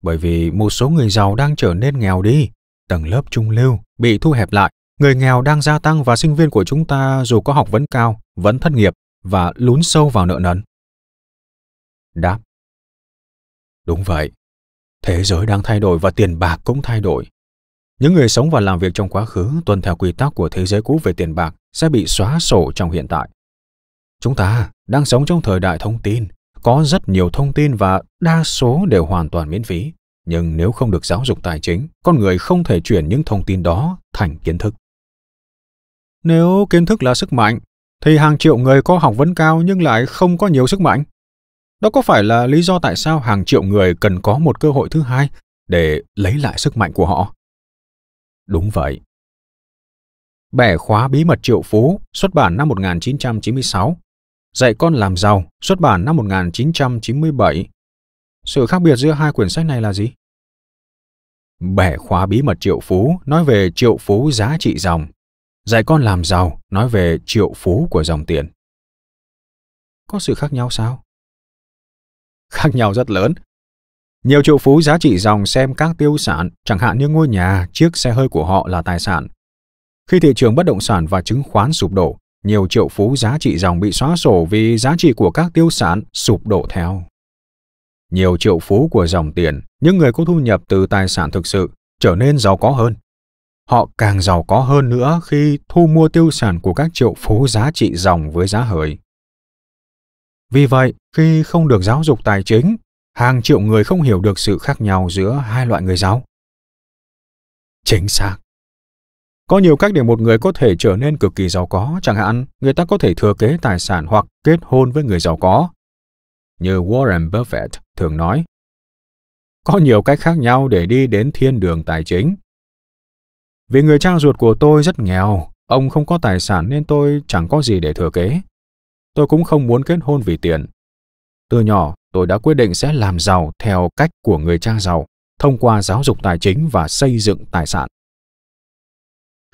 [SPEAKER 1] Bởi vì một số người giàu đang trở nên nghèo đi, tầng lớp trung lưu bị thu hẹp lại, người nghèo đang gia tăng và sinh
[SPEAKER 2] viên của chúng ta dù có học vấn cao, vẫn thất nghiệp và lún sâu vào nợ nần. Đáp. Đúng vậy, Thế giới đang thay đổi và tiền
[SPEAKER 1] bạc cũng thay đổi. Những người sống và làm việc trong quá khứ tuân theo quy tắc của thế giới cũ về tiền bạc sẽ bị xóa sổ trong hiện tại. Chúng ta đang sống trong thời đại thông tin, có rất nhiều thông tin và đa số đều hoàn toàn miễn phí. Nhưng nếu không được giáo dục tài chính, con người không thể chuyển những thông tin đó thành kiến thức. Nếu kiến thức là sức mạnh, thì hàng triệu người có học vấn cao nhưng lại không có nhiều sức mạnh. Đó có phải là lý do tại sao hàng triệu người cần có một cơ hội thứ hai để lấy lại sức mạnh của họ? Đúng vậy. Bẻ khóa bí mật triệu phú, xuất bản năm 1996. Dạy con làm giàu, xuất bản năm 1997. Sự khác biệt giữa hai quyển sách này là gì? Bẻ khóa bí mật triệu phú nói về triệu phú giá trị dòng. Dạy con làm
[SPEAKER 2] giàu nói về triệu phú của dòng tiền. Có sự khác nhau sao? khác nhau rất lớn. Nhiều triệu phú giá trị dòng xem các tiêu
[SPEAKER 1] sản, chẳng hạn như ngôi nhà, chiếc xe hơi của họ là tài sản. Khi thị trường bất động sản và chứng khoán sụp đổ, nhiều triệu phú giá trị dòng bị xóa sổ vì giá trị của các tiêu sản sụp đổ theo. Nhiều triệu phú của dòng tiền, những người có thu nhập từ tài sản thực sự, trở nên giàu có hơn. Họ càng giàu có hơn nữa khi thu mua tiêu sản của các triệu phú giá trị dòng với giá hời. Vì vậy, khi không được giáo dục tài chính, hàng triệu người không hiểu được sự khác nhau giữa hai loại người giàu. Chính xác. Có nhiều cách để một người có thể trở nên cực kỳ giàu có, chẳng hạn người ta có thể thừa kế tài sản hoặc kết hôn với người giàu có. Như Warren Buffett thường nói, có nhiều cách khác nhau để đi đến thiên đường tài chính. Vì người cha ruột của tôi rất nghèo, ông không có tài sản nên tôi chẳng có gì để thừa kế. Tôi cũng không muốn kết hôn vì tiền. Từ nhỏ, tôi đã quyết định sẽ làm giàu theo cách của người cha giàu, thông qua giáo dục tài chính và xây dựng tài sản.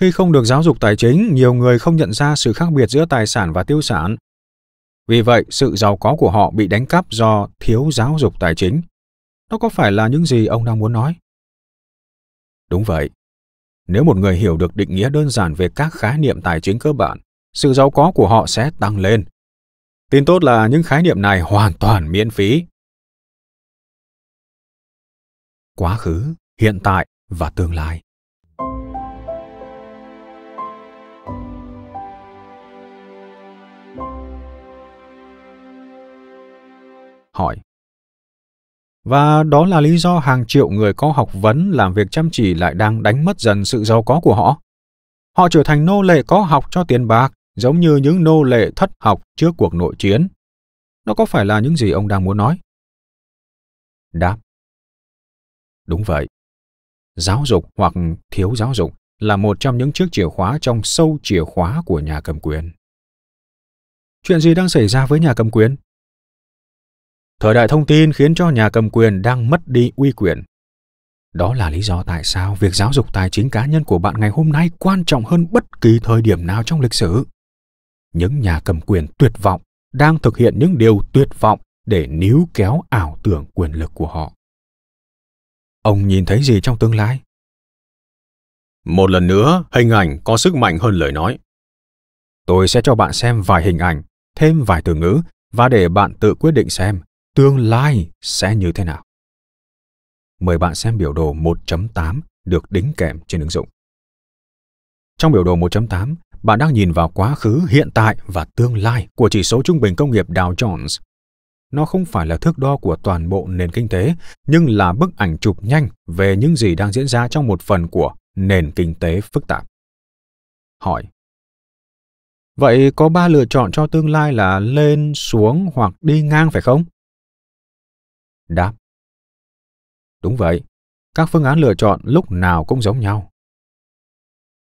[SPEAKER 1] Khi không được giáo dục tài chính, nhiều người không nhận ra sự khác biệt giữa tài sản và tiêu sản. Vì vậy, sự giàu có của họ bị đánh cắp do thiếu giáo dục tài chính. đó có phải là những gì ông đang muốn nói? Đúng vậy. Nếu một người hiểu được định nghĩa đơn giản về các khái niệm tài chính
[SPEAKER 2] cơ bản, sự giàu có của họ sẽ tăng lên Tin tốt là những khái niệm này hoàn toàn miễn phí. Quá khứ, hiện tại và tương lai.
[SPEAKER 1] Hỏi và đó là lý do hàng triệu người có học vấn làm việc chăm chỉ lại đang đánh mất dần sự giàu có của họ. Họ trở thành nô lệ có học cho
[SPEAKER 2] tiền bạc, giống như những nô lệ thất học trước cuộc nội chiến. Nó có phải là những gì ông đang muốn nói? Đáp. Đúng vậy. Giáo dục hoặc thiếu giáo dục là một trong những chiếc chìa khóa trong sâu chìa khóa
[SPEAKER 1] của nhà cầm quyền. Chuyện gì đang xảy ra với nhà cầm quyền? Thời đại thông tin khiến cho nhà cầm quyền đang mất đi uy quyền. Đó là lý do tại sao việc giáo dục tài chính cá nhân của bạn ngày hôm nay quan trọng hơn bất kỳ thời điểm nào trong lịch sử những nhà cầm quyền tuyệt vọng đang thực hiện những điều tuyệt vọng để níu kéo ảo tưởng quyền lực của họ ông nhìn thấy gì trong tương lai một lần nữa hình ảnh có sức mạnh hơn lời nói tôi sẽ cho bạn xem vài hình ảnh thêm vài từ ngữ và để bạn tự quyết định xem tương lai sẽ như thế nào mời bạn xem biểu đồ 1.8 được đính kèm trên ứng dụng trong biểu đồ 1.8 bạn đang nhìn vào quá khứ, hiện tại và tương lai của chỉ số trung bình công nghiệp Dow Jones. Nó không phải là thước đo của toàn bộ nền kinh tế, nhưng là bức ảnh chụp nhanh về những gì đang diễn ra trong một phần của nền kinh tế phức tạp. Hỏi
[SPEAKER 2] Vậy có ba lựa chọn cho tương lai là lên, xuống hoặc đi ngang phải không? Đáp Đúng vậy, các phương án lựa chọn lúc nào cũng giống nhau.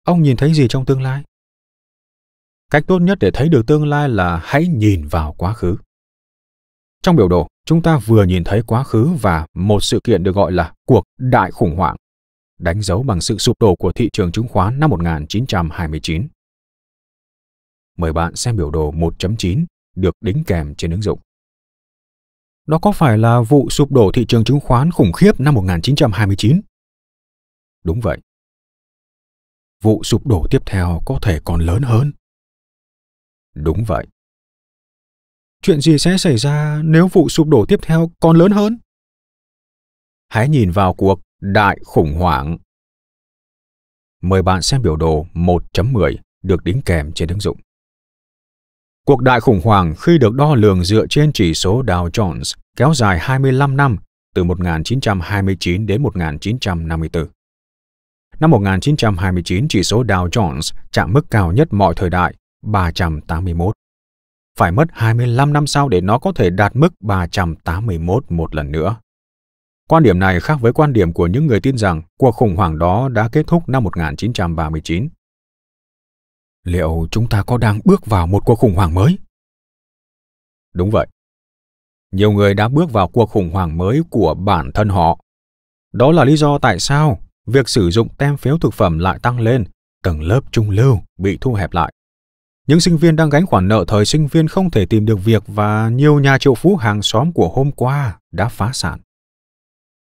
[SPEAKER 2] Ông nhìn thấy gì trong tương lai? cách tốt nhất để thấy được tương lai là hãy nhìn vào quá khứ
[SPEAKER 1] trong biểu đồ chúng ta vừa nhìn thấy quá khứ và một sự kiện được gọi là cuộc đại khủng hoảng đánh dấu bằng sự sụp đổ của thị trường chứng khoán năm 1929. Mời bạn xem biểu đồ 1.9 được đính kèm trên ứng dụng. Đó có phải là vụ sụp đổ thị trường chứng khoán khủng khiếp năm 1929?
[SPEAKER 2] Đúng vậy. Vụ sụp đổ tiếp theo có thể còn lớn hơn Đúng vậy. Chuyện gì sẽ xảy ra nếu vụ sụp đổ tiếp theo còn lớn hơn? Hãy nhìn vào cuộc đại khủng
[SPEAKER 1] hoảng. Mời bạn xem biểu đồ 1.10 được đính kèm trên ứng dụng. Cuộc đại khủng hoảng khi được đo lường dựa trên chỉ số Dow Jones kéo dài 25 năm từ 1929 đến 1954. Năm 1929, chỉ số Dow Jones chạm mức cao nhất mọi thời đại 381. Phải mất 25 năm sau để nó có thể đạt mức 381 một lần nữa. Quan điểm này khác với quan điểm của những người tin rằng cuộc khủng hoảng đó đã kết thúc năm 1939. Liệu chúng ta có đang bước vào một cuộc khủng hoảng mới? Đúng vậy. Nhiều người đã bước vào cuộc khủng hoảng mới của bản thân họ. Đó là lý do tại sao việc sử dụng tem phiếu thực phẩm lại tăng lên, tầng lớp trung lưu bị thu hẹp lại. Những sinh viên đang gánh khoản nợ thời sinh viên không thể tìm được việc và nhiều nhà triệu phú hàng xóm của hôm qua đã phá sản.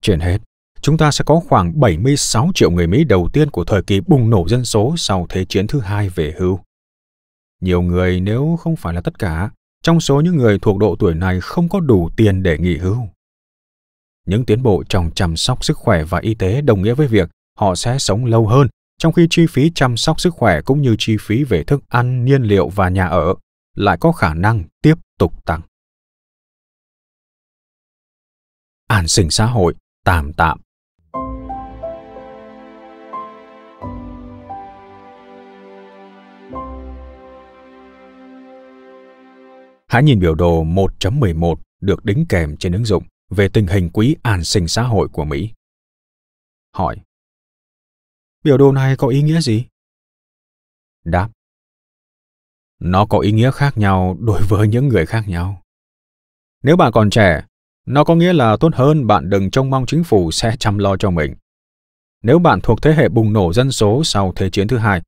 [SPEAKER 1] Trên hết, chúng ta sẽ có khoảng 76 triệu người Mỹ đầu tiên của thời kỳ bùng nổ dân số sau Thế chiến thứ hai về hưu. Nhiều người, nếu không phải là tất cả, trong số những người thuộc độ tuổi này không có đủ tiền để nghỉ hưu. Những tiến bộ trong chăm sóc sức khỏe và y tế đồng nghĩa với việc họ sẽ sống lâu hơn trong khi chi phí chăm sóc sức khỏe cũng như chi phí về thức
[SPEAKER 2] ăn, nhiên liệu và nhà ở lại có khả năng tiếp tục tăng. An sinh xã hội tạm tạm
[SPEAKER 1] Hãy nhìn biểu đồ 1.11 được
[SPEAKER 2] đính kèm trên ứng dụng về tình hình quỹ an sinh xã hội của Mỹ. Hỏi, Biểu đồ này có ý nghĩa gì? Đáp. Nó có ý nghĩa khác nhau đối với những người khác nhau. Nếu bạn
[SPEAKER 1] còn trẻ, nó có nghĩa là tốt hơn bạn đừng trông mong chính phủ sẽ chăm lo cho mình. Nếu bạn thuộc thế hệ bùng nổ dân số sau Thế chiến thứ hai,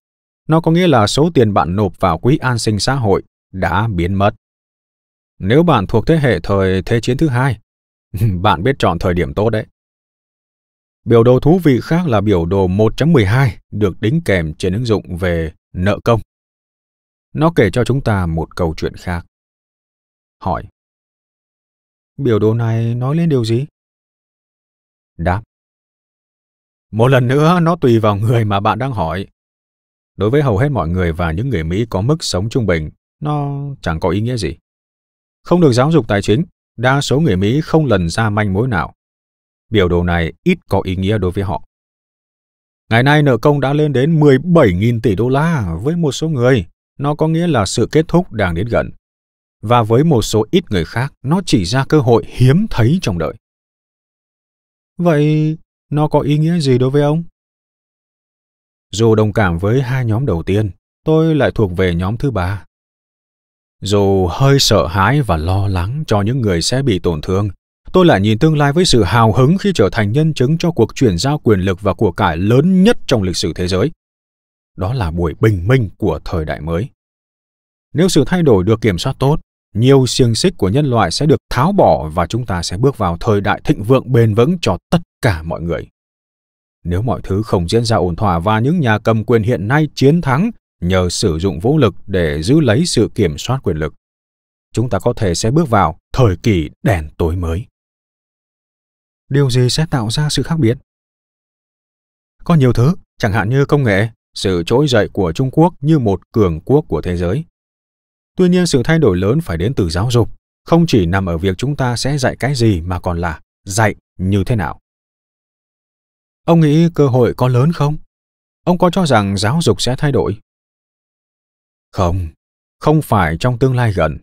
[SPEAKER 1] nó có nghĩa là số tiền bạn nộp vào quỹ an sinh xã hội đã biến mất. Nếu bạn thuộc thế hệ thời Thế chiến thứ hai, bạn biết chọn thời điểm tốt đấy. Biểu đồ thú vị khác là biểu đồ 1.12 được đính kèm trên ứng dụng về nợ công.
[SPEAKER 2] Nó kể cho chúng ta một câu chuyện khác. Hỏi. Biểu đồ này nói lên điều gì? Đáp. Một lần nữa, nó tùy vào người mà bạn đang hỏi. Đối với hầu hết mọi người và những người Mỹ
[SPEAKER 1] có mức sống trung bình, nó chẳng có ý nghĩa gì. Không được giáo dục tài chính, đa số người Mỹ không lần ra manh mối nào biểu đồ này ít có ý nghĩa đối với họ. Ngày nay nợ công đã lên đến 17.000 tỷ đô la với một số người, nó có nghĩa là sự kết thúc đang đến gần. Và với một số ít người khác, nó chỉ ra
[SPEAKER 2] cơ hội hiếm thấy trong đời. Vậy nó có ý nghĩa gì đối với ông? Dù đồng cảm với hai nhóm đầu tiên, tôi lại thuộc
[SPEAKER 1] về nhóm thứ ba. Dù hơi sợ hãi và lo lắng cho những người sẽ bị tổn thương, Tôi lại nhìn tương lai với sự hào hứng khi trở thành nhân chứng cho cuộc chuyển giao quyền lực và của cải lớn nhất trong lịch sử thế giới. Đó là buổi bình minh của thời đại mới. Nếu sự thay đổi được kiểm soát tốt, nhiều xiềng xích của nhân loại sẽ được tháo bỏ và chúng ta sẽ bước vào thời đại thịnh vượng bền vững cho tất cả mọi người. Nếu mọi thứ không diễn ra ổn thỏa và những nhà cầm quyền hiện nay chiến thắng nhờ sử dụng vũ lực để giữ lấy sự kiểm soát quyền lực, chúng ta có thể sẽ bước vào thời kỳ đèn tối mới
[SPEAKER 2] điều gì sẽ tạo ra sự khác biệt? Có nhiều thứ,
[SPEAKER 1] chẳng hạn như công nghệ, sự trỗi dậy của Trung Quốc như một cường quốc của thế giới. Tuy nhiên sự thay đổi lớn phải đến từ giáo dục, không chỉ nằm ở việc chúng ta
[SPEAKER 2] sẽ dạy cái gì mà còn là dạy như thế nào. Ông nghĩ cơ hội có lớn không? Ông có cho rằng giáo dục sẽ thay đổi? Không, không phải trong tương lai gần.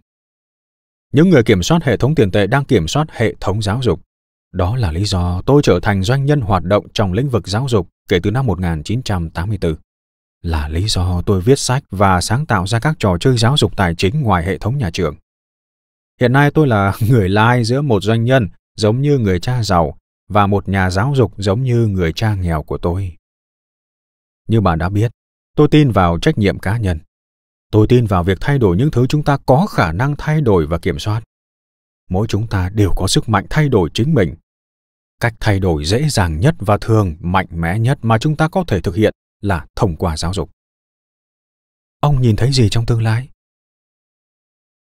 [SPEAKER 2] Những người kiểm soát hệ thống tiền tệ đang
[SPEAKER 1] kiểm soát hệ thống giáo dục. Đó là lý do tôi trở thành doanh nhân hoạt động trong lĩnh vực giáo dục kể từ năm 1984. Là lý do tôi viết sách và sáng tạo ra các trò chơi giáo dục tài chính ngoài hệ thống nhà trường. Hiện nay tôi là người lai giữa một doanh nhân giống như người cha giàu và một nhà giáo dục giống như người cha nghèo của tôi. Như bạn đã biết, tôi tin vào trách nhiệm cá nhân. Tôi tin vào việc thay đổi những thứ chúng ta có khả năng thay đổi và kiểm soát. Mỗi chúng ta đều có sức mạnh thay đổi chính mình cách thay đổi dễ dàng nhất và thường mạnh mẽ nhất mà chúng ta có thể thực hiện là thông qua giáo dục ông nhìn thấy gì trong tương lai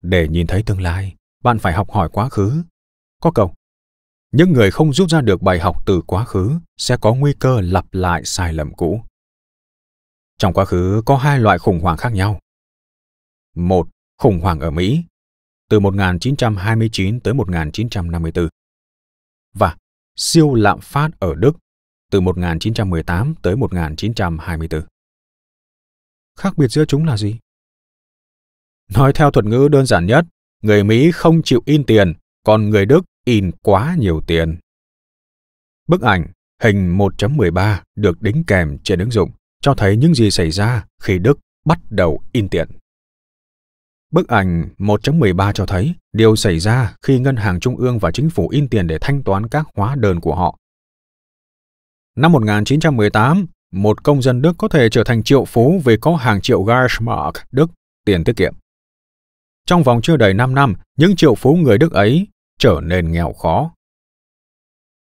[SPEAKER 1] để nhìn thấy tương lai bạn phải học hỏi quá khứ có câu những người không rút ra được bài học từ quá khứ sẽ có nguy cơ lặp lại sai lầm cũ trong quá khứ có hai loại khủng hoảng khác nhau. Một, khủng hoảng ở Mỹ từ 1929 tới 1954 và siêu lạm phát ở Đức từ 1918 tới 1924. Khác biệt giữa chúng là gì? Nói theo thuật ngữ đơn giản nhất, người Mỹ không chịu in tiền, còn người Đức in quá nhiều tiền. Bức ảnh hình 1.13 được đính kèm trên ứng dụng cho thấy những gì xảy ra khi Đức bắt đầu in tiền. Bức ảnh 1.13 cho thấy điều xảy ra khi ngân hàng trung ương và chính phủ in tiền để thanh toán các hóa đơn của họ. Năm 1918, một công dân Đức có thể trở thành triệu phú vì có hàng triệu Geldmark Đức
[SPEAKER 2] tiền tiết kiệm. Trong vòng chưa đầy 5 năm, những triệu phú người Đức ấy trở nên nghèo khó.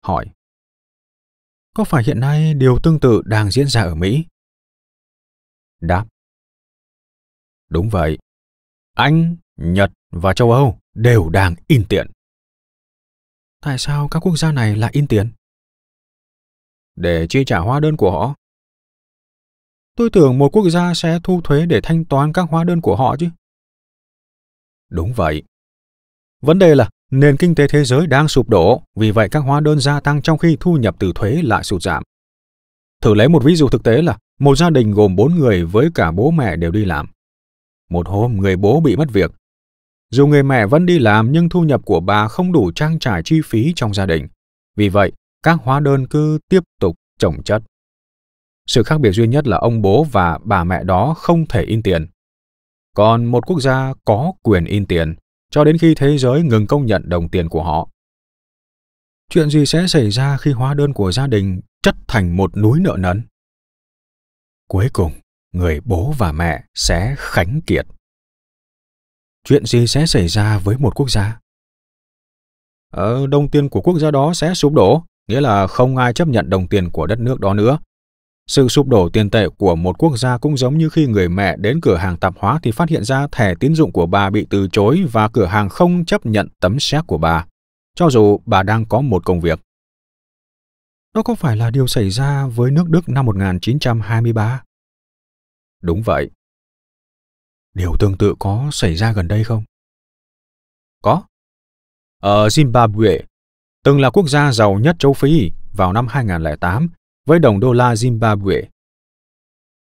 [SPEAKER 2] Hỏi: Có phải hiện nay điều tương tự đang diễn ra ở Mỹ? Đáp: Đúng vậy, anh, Nhật và châu Âu đều đang in tiền. Tại sao các quốc gia này lại in tiền? Để chi trả hóa đơn của họ. Tôi tưởng một quốc gia sẽ thu thuế để thanh toán các hóa đơn của họ chứ. Đúng vậy. Vấn đề là nền kinh tế
[SPEAKER 1] thế giới đang sụp đổ, vì vậy các hóa đơn gia tăng trong khi thu nhập từ thuế lại sụt giảm. Thử lấy một ví dụ thực tế là một gia đình gồm 4 người với cả bố mẹ đều đi làm. Một hôm người bố bị mất việc. Dù người mẹ vẫn đi làm nhưng thu nhập của bà không đủ trang trải chi phí trong gia đình. Vì vậy, các hóa đơn cứ tiếp tục chồng chất. Sự khác biệt duy nhất là ông bố và bà mẹ đó không thể in tiền. Còn một quốc gia có quyền in tiền cho đến khi thế giới ngừng công nhận đồng tiền của họ. Chuyện gì sẽ xảy ra khi hóa đơn của gia đình chất thành một núi
[SPEAKER 2] nợ nần? Cuối cùng, người bố và mẹ sẽ khánh kiệt chuyện gì sẽ xảy ra với một quốc gia
[SPEAKER 1] ờ, đồng tiền của quốc gia đó sẽ sụp đổ nghĩa là không ai chấp nhận đồng tiền của đất nước đó nữa sự sụp đổ tiền tệ của một quốc gia cũng giống như khi người mẹ đến cửa hàng tạp hóa thì phát hiện ra thẻ tín dụng của bà bị từ chối và cửa hàng không chấp nhận tấm séc của bà,
[SPEAKER 2] cho dù bà đang có một công việc. Đó có phải là điều xảy ra với nước Đức năm 1923? Đúng vậy. Điều tương tự có xảy ra gần đây không? Có. Ở
[SPEAKER 1] Zimbabwe, từng là quốc gia giàu nhất châu Phi vào năm 2008 với đồng đô la Zimbabwe.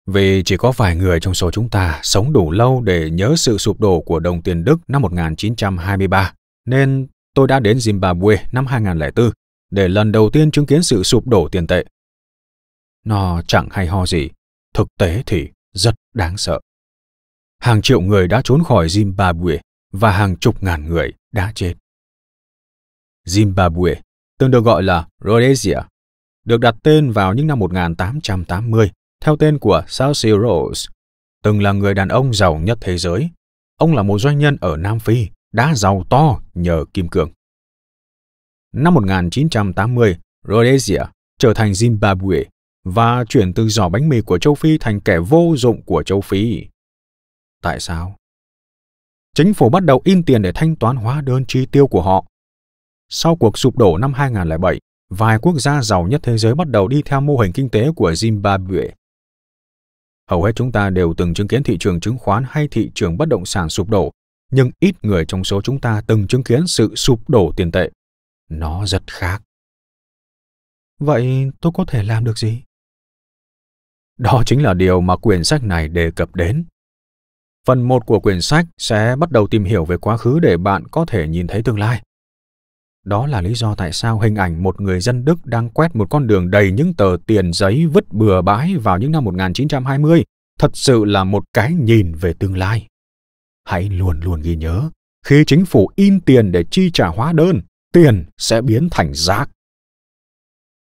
[SPEAKER 1] Vì chỉ có vài người trong số chúng ta sống đủ lâu để nhớ sự sụp đổ của đồng tiền Đức năm 1923, nên tôi đã đến Zimbabwe năm 2004 để lần đầu tiên chứng kiến sự sụp đổ tiền tệ. Nó chẳng hay ho gì, thực tế thì rất đáng sợ. Hàng triệu người đã trốn khỏi Zimbabwe và hàng chục ngàn người đã chết. Zimbabwe, từng được gọi là Rhodesia, được đặt tên vào những năm 1880 theo tên của Saucy Rose, từng là người đàn ông giàu nhất thế giới. Ông là một doanh nhân ở Nam Phi đã giàu to nhờ kim cương. Năm 1980, Rhodesia trở thành Zimbabwe và chuyển từ giỏ bánh mì của châu Phi thành kẻ vô dụng của châu Phi. Tại sao? Chính phủ bắt đầu in tiền để thanh toán hóa đơn chi tiêu của họ. Sau cuộc sụp đổ năm 2007, vài quốc gia giàu nhất thế giới bắt đầu đi theo mô hình kinh tế của Zimbabwe. Hầu hết chúng ta đều từng chứng kiến thị trường chứng khoán hay thị trường bất động sản sụp đổ, nhưng ít người trong số chúng ta từng chứng kiến sự sụp đổ tiền tệ.
[SPEAKER 2] Nó rất khác. Vậy tôi có thể làm được gì? Đó chính là điều mà quyển sách này đề cập đến. Phần
[SPEAKER 1] 1 của quyển sách sẽ bắt đầu tìm hiểu về quá khứ để bạn có thể nhìn thấy tương lai. Đó là lý do tại sao hình ảnh một người dân Đức đang quét một con đường đầy những tờ tiền giấy vứt bừa bãi vào những năm 1920 thật sự là một cái nhìn về tương lai. Hãy luôn luôn ghi nhớ, khi chính phủ in tiền để chi trả hóa đơn, tiền sẽ biến thành rác.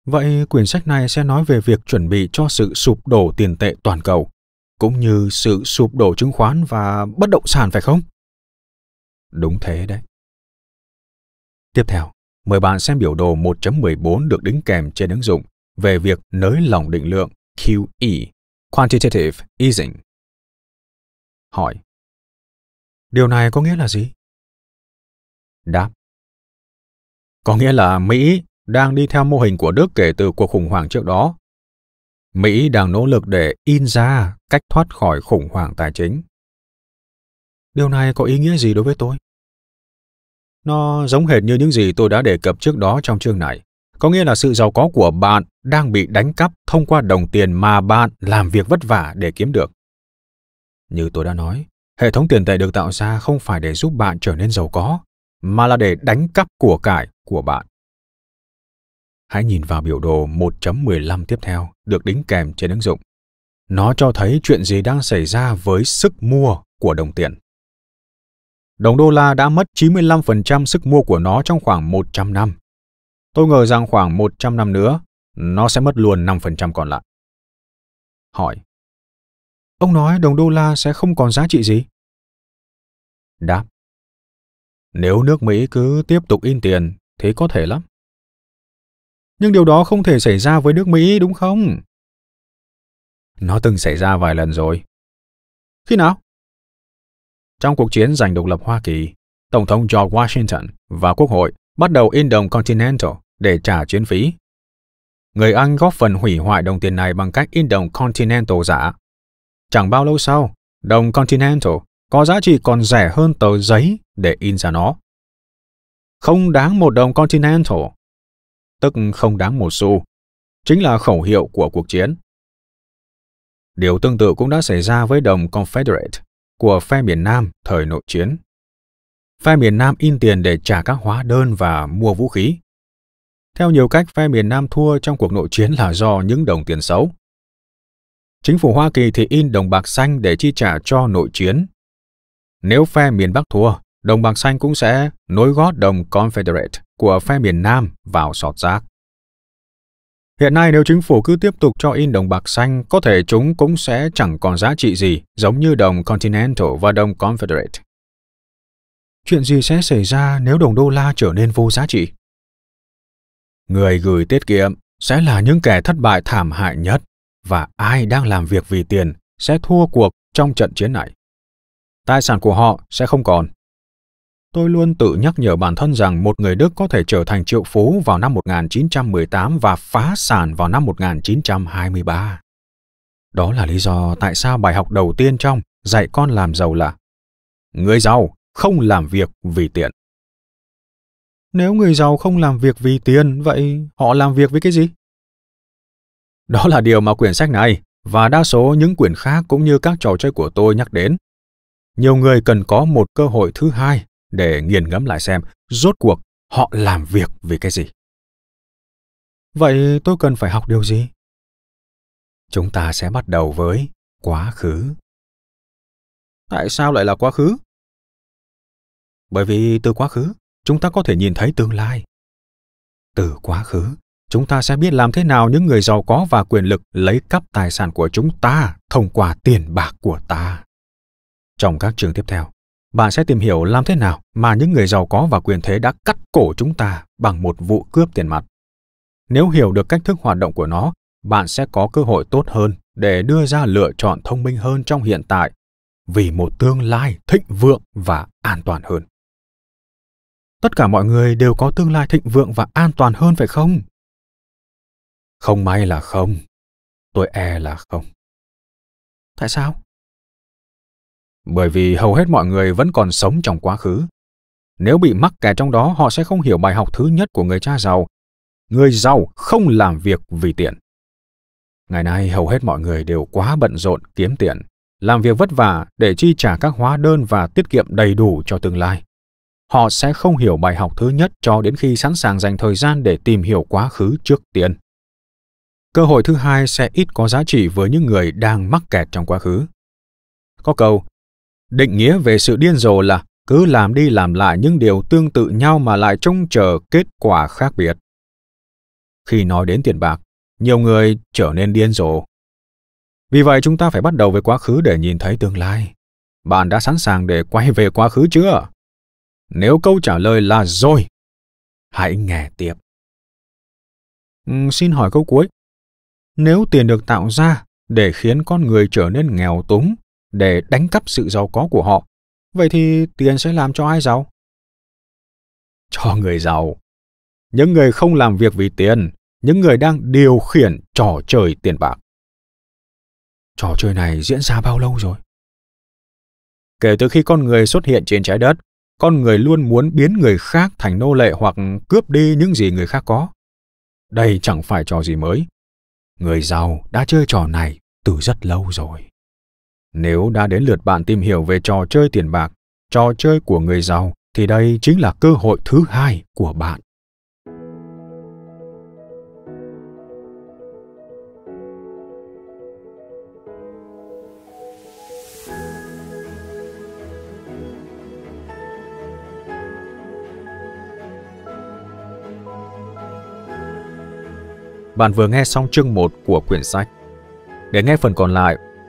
[SPEAKER 1] Vậy quyển sách này sẽ nói về việc chuẩn bị cho sự sụp đổ tiền tệ toàn cầu, cũng như sự sụp đổ chứng khoán và bất động sản phải không? Đúng thế đấy. Tiếp theo, mời bạn xem biểu đồ 1.14 được đính kèm trên ứng dụng về việc nới lỏng
[SPEAKER 2] định lượng QE, Quantitative Easing. Hỏi. Điều này có nghĩa là gì? Đáp. Có nghĩa là Mỹ đang đi theo mô hình của Đức kể từ cuộc khủng hoảng trước đó.
[SPEAKER 1] Mỹ đang nỗ lực để in ra cách thoát khỏi khủng hoảng tài chính. Điều này có ý nghĩa gì đối với tôi? Nó giống hệt như những gì tôi đã đề cập trước đó trong chương này. Có nghĩa là sự giàu có của bạn đang bị đánh cắp thông qua đồng tiền mà bạn làm việc vất vả để kiếm được. Như tôi đã nói, hệ thống tiền tệ được tạo ra không phải để giúp bạn trở nên giàu có, mà là để đánh cắp của cải của bạn. Hãy nhìn vào biểu đồ 1.15 tiếp theo được đính kèm trên ứng dụng. Nó cho thấy chuyện gì đang xảy ra với sức mua của đồng tiền. Đồng đô la đã mất 95% sức mua của nó trong khoảng 100 năm. Tôi ngờ rằng khoảng 100 năm nữa, nó sẽ mất luôn 5% còn lại.
[SPEAKER 2] Hỏi. Ông nói đồng đô la sẽ không còn giá trị gì? Đáp. Nếu nước Mỹ cứ tiếp tục in tiền thì có thể lắm. Nhưng điều đó không thể xảy ra với nước Mỹ đúng không? Nó từng xảy ra vài lần rồi. Khi nào? Trong cuộc chiến giành độc lập Hoa Kỳ, Tổng thống George Washington và Quốc hội bắt
[SPEAKER 1] đầu in đồng Continental để trả chiến phí. Người Anh góp phần hủy hoại đồng tiền này bằng cách in đồng Continental giả. Chẳng bao lâu sau, đồng Continental có giá trị còn rẻ hơn tờ giấy để in ra nó. Không đáng một đồng Continental tức không đáng một xu, chính là khẩu hiệu của cuộc chiến. Điều tương tự cũng đã xảy ra với đồng Confederate của phe miền Nam thời nội chiến. Phe miền Nam in tiền để trả các hóa đơn và mua vũ khí. Theo nhiều cách, phe miền Nam thua trong cuộc nội chiến là do những đồng tiền xấu. Chính phủ Hoa Kỳ thì in đồng bạc xanh để chi trả cho nội chiến. Nếu phe miền Bắc thua, Đồng bằng xanh cũng sẽ nối gót đồng Confederate của phe miền Nam vào sọt rác. Hiện nay nếu chính phủ cứ tiếp tục cho in đồng bạc xanh, có thể chúng cũng sẽ chẳng còn giá trị gì, giống như đồng Continental và đồng Confederate. Chuyện gì sẽ xảy ra nếu đồng đô la trở nên vô giá trị? Người gửi tiết kiệm sẽ là những kẻ thất bại thảm hại nhất và ai đang làm việc vì tiền sẽ thua cuộc trong trận chiến này. Tài sản của họ sẽ không còn. Tôi luôn tự nhắc nhở bản thân rằng một người Đức có thể trở thành triệu phú vào năm 1918 và phá sản vào năm 1923. Đó là lý do tại sao bài học đầu tiên trong dạy con làm giàu là
[SPEAKER 2] Người giàu không làm việc vì tiện Nếu người giàu không làm việc vì tiền, vậy họ làm việc với cái gì? Đó là
[SPEAKER 1] điều mà quyển sách này và đa số những quyển khác cũng như các trò chơi của tôi nhắc đến. Nhiều người cần có một cơ hội thứ hai để nghiền ngẫm lại xem rốt cuộc họ làm
[SPEAKER 2] việc vì cái gì. Vậy tôi cần phải học điều gì? Chúng ta sẽ bắt đầu với quá khứ. Tại sao lại là quá khứ? Bởi vì từ quá khứ, chúng ta có thể nhìn thấy tương lai.
[SPEAKER 1] Từ quá khứ, chúng ta sẽ biết làm thế nào những người giàu có và quyền lực lấy cắp tài sản của chúng ta thông qua tiền bạc của ta. Trong các trường tiếp theo, bạn sẽ tìm hiểu làm thế nào mà những người giàu có và quyền thế đã cắt cổ chúng ta bằng một vụ cướp tiền mặt. Nếu hiểu được cách thức hoạt động của nó, bạn sẽ có cơ hội tốt hơn để đưa ra lựa chọn thông minh hơn trong hiện tại vì một tương
[SPEAKER 2] lai thịnh vượng và an toàn hơn. Tất cả mọi người đều có tương lai thịnh vượng và an toàn hơn phải không? Không may là không. Tôi e là không. Tại sao? bởi vì hầu hết mọi người vẫn còn sống trong quá khứ. Nếu bị mắc kẹt trong đó, họ sẽ không hiểu bài học
[SPEAKER 1] thứ nhất của người cha giàu. Người giàu không làm việc vì tiền. Ngày nay, hầu hết mọi người đều quá bận rộn kiếm tiền, làm việc vất vả để chi trả các hóa đơn và tiết kiệm đầy đủ cho tương lai. Họ sẽ không hiểu bài học thứ nhất cho đến khi sẵn sàng dành thời gian để tìm hiểu quá khứ trước tiên. Cơ hội thứ hai sẽ ít có giá trị với những người đang mắc kẹt trong quá khứ. Có câu, Định nghĩa về sự điên rồ là cứ làm đi làm lại những điều tương tự nhau mà lại trông chờ kết quả khác biệt. Khi nói đến tiền bạc, nhiều người trở nên điên rồ. Vì vậy chúng ta phải bắt đầu với quá khứ để nhìn thấy tương lai. Bạn đã sẵn
[SPEAKER 2] sàng để quay về quá khứ chưa? Nếu câu trả lời là rồi, hãy nghe tiếp. Ừ, xin hỏi câu cuối. Nếu tiền
[SPEAKER 1] được tạo ra để khiến con người trở nên nghèo túng, để đánh cắp sự giàu có của họ. Vậy thì tiền sẽ làm cho ai giàu? Cho người giàu.
[SPEAKER 2] Những người không làm việc vì tiền, những người đang điều khiển trò chơi tiền bạc. Trò chơi này diễn ra bao lâu rồi? Kể
[SPEAKER 1] từ khi con người xuất hiện trên trái đất, con người luôn muốn biến người khác thành nô lệ hoặc cướp đi những gì người khác có. Đây chẳng phải trò gì mới. Người giàu đã chơi trò này từ rất lâu rồi. Nếu đã đến lượt bạn tìm hiểu về trò chơi tiền bạc, trò chơi của người giàu, thì đây chính là cơ hội thứ hai của bạn. Bạn vừa nghe xong chương 1 của quyển sách. Để nghe phần còn lại,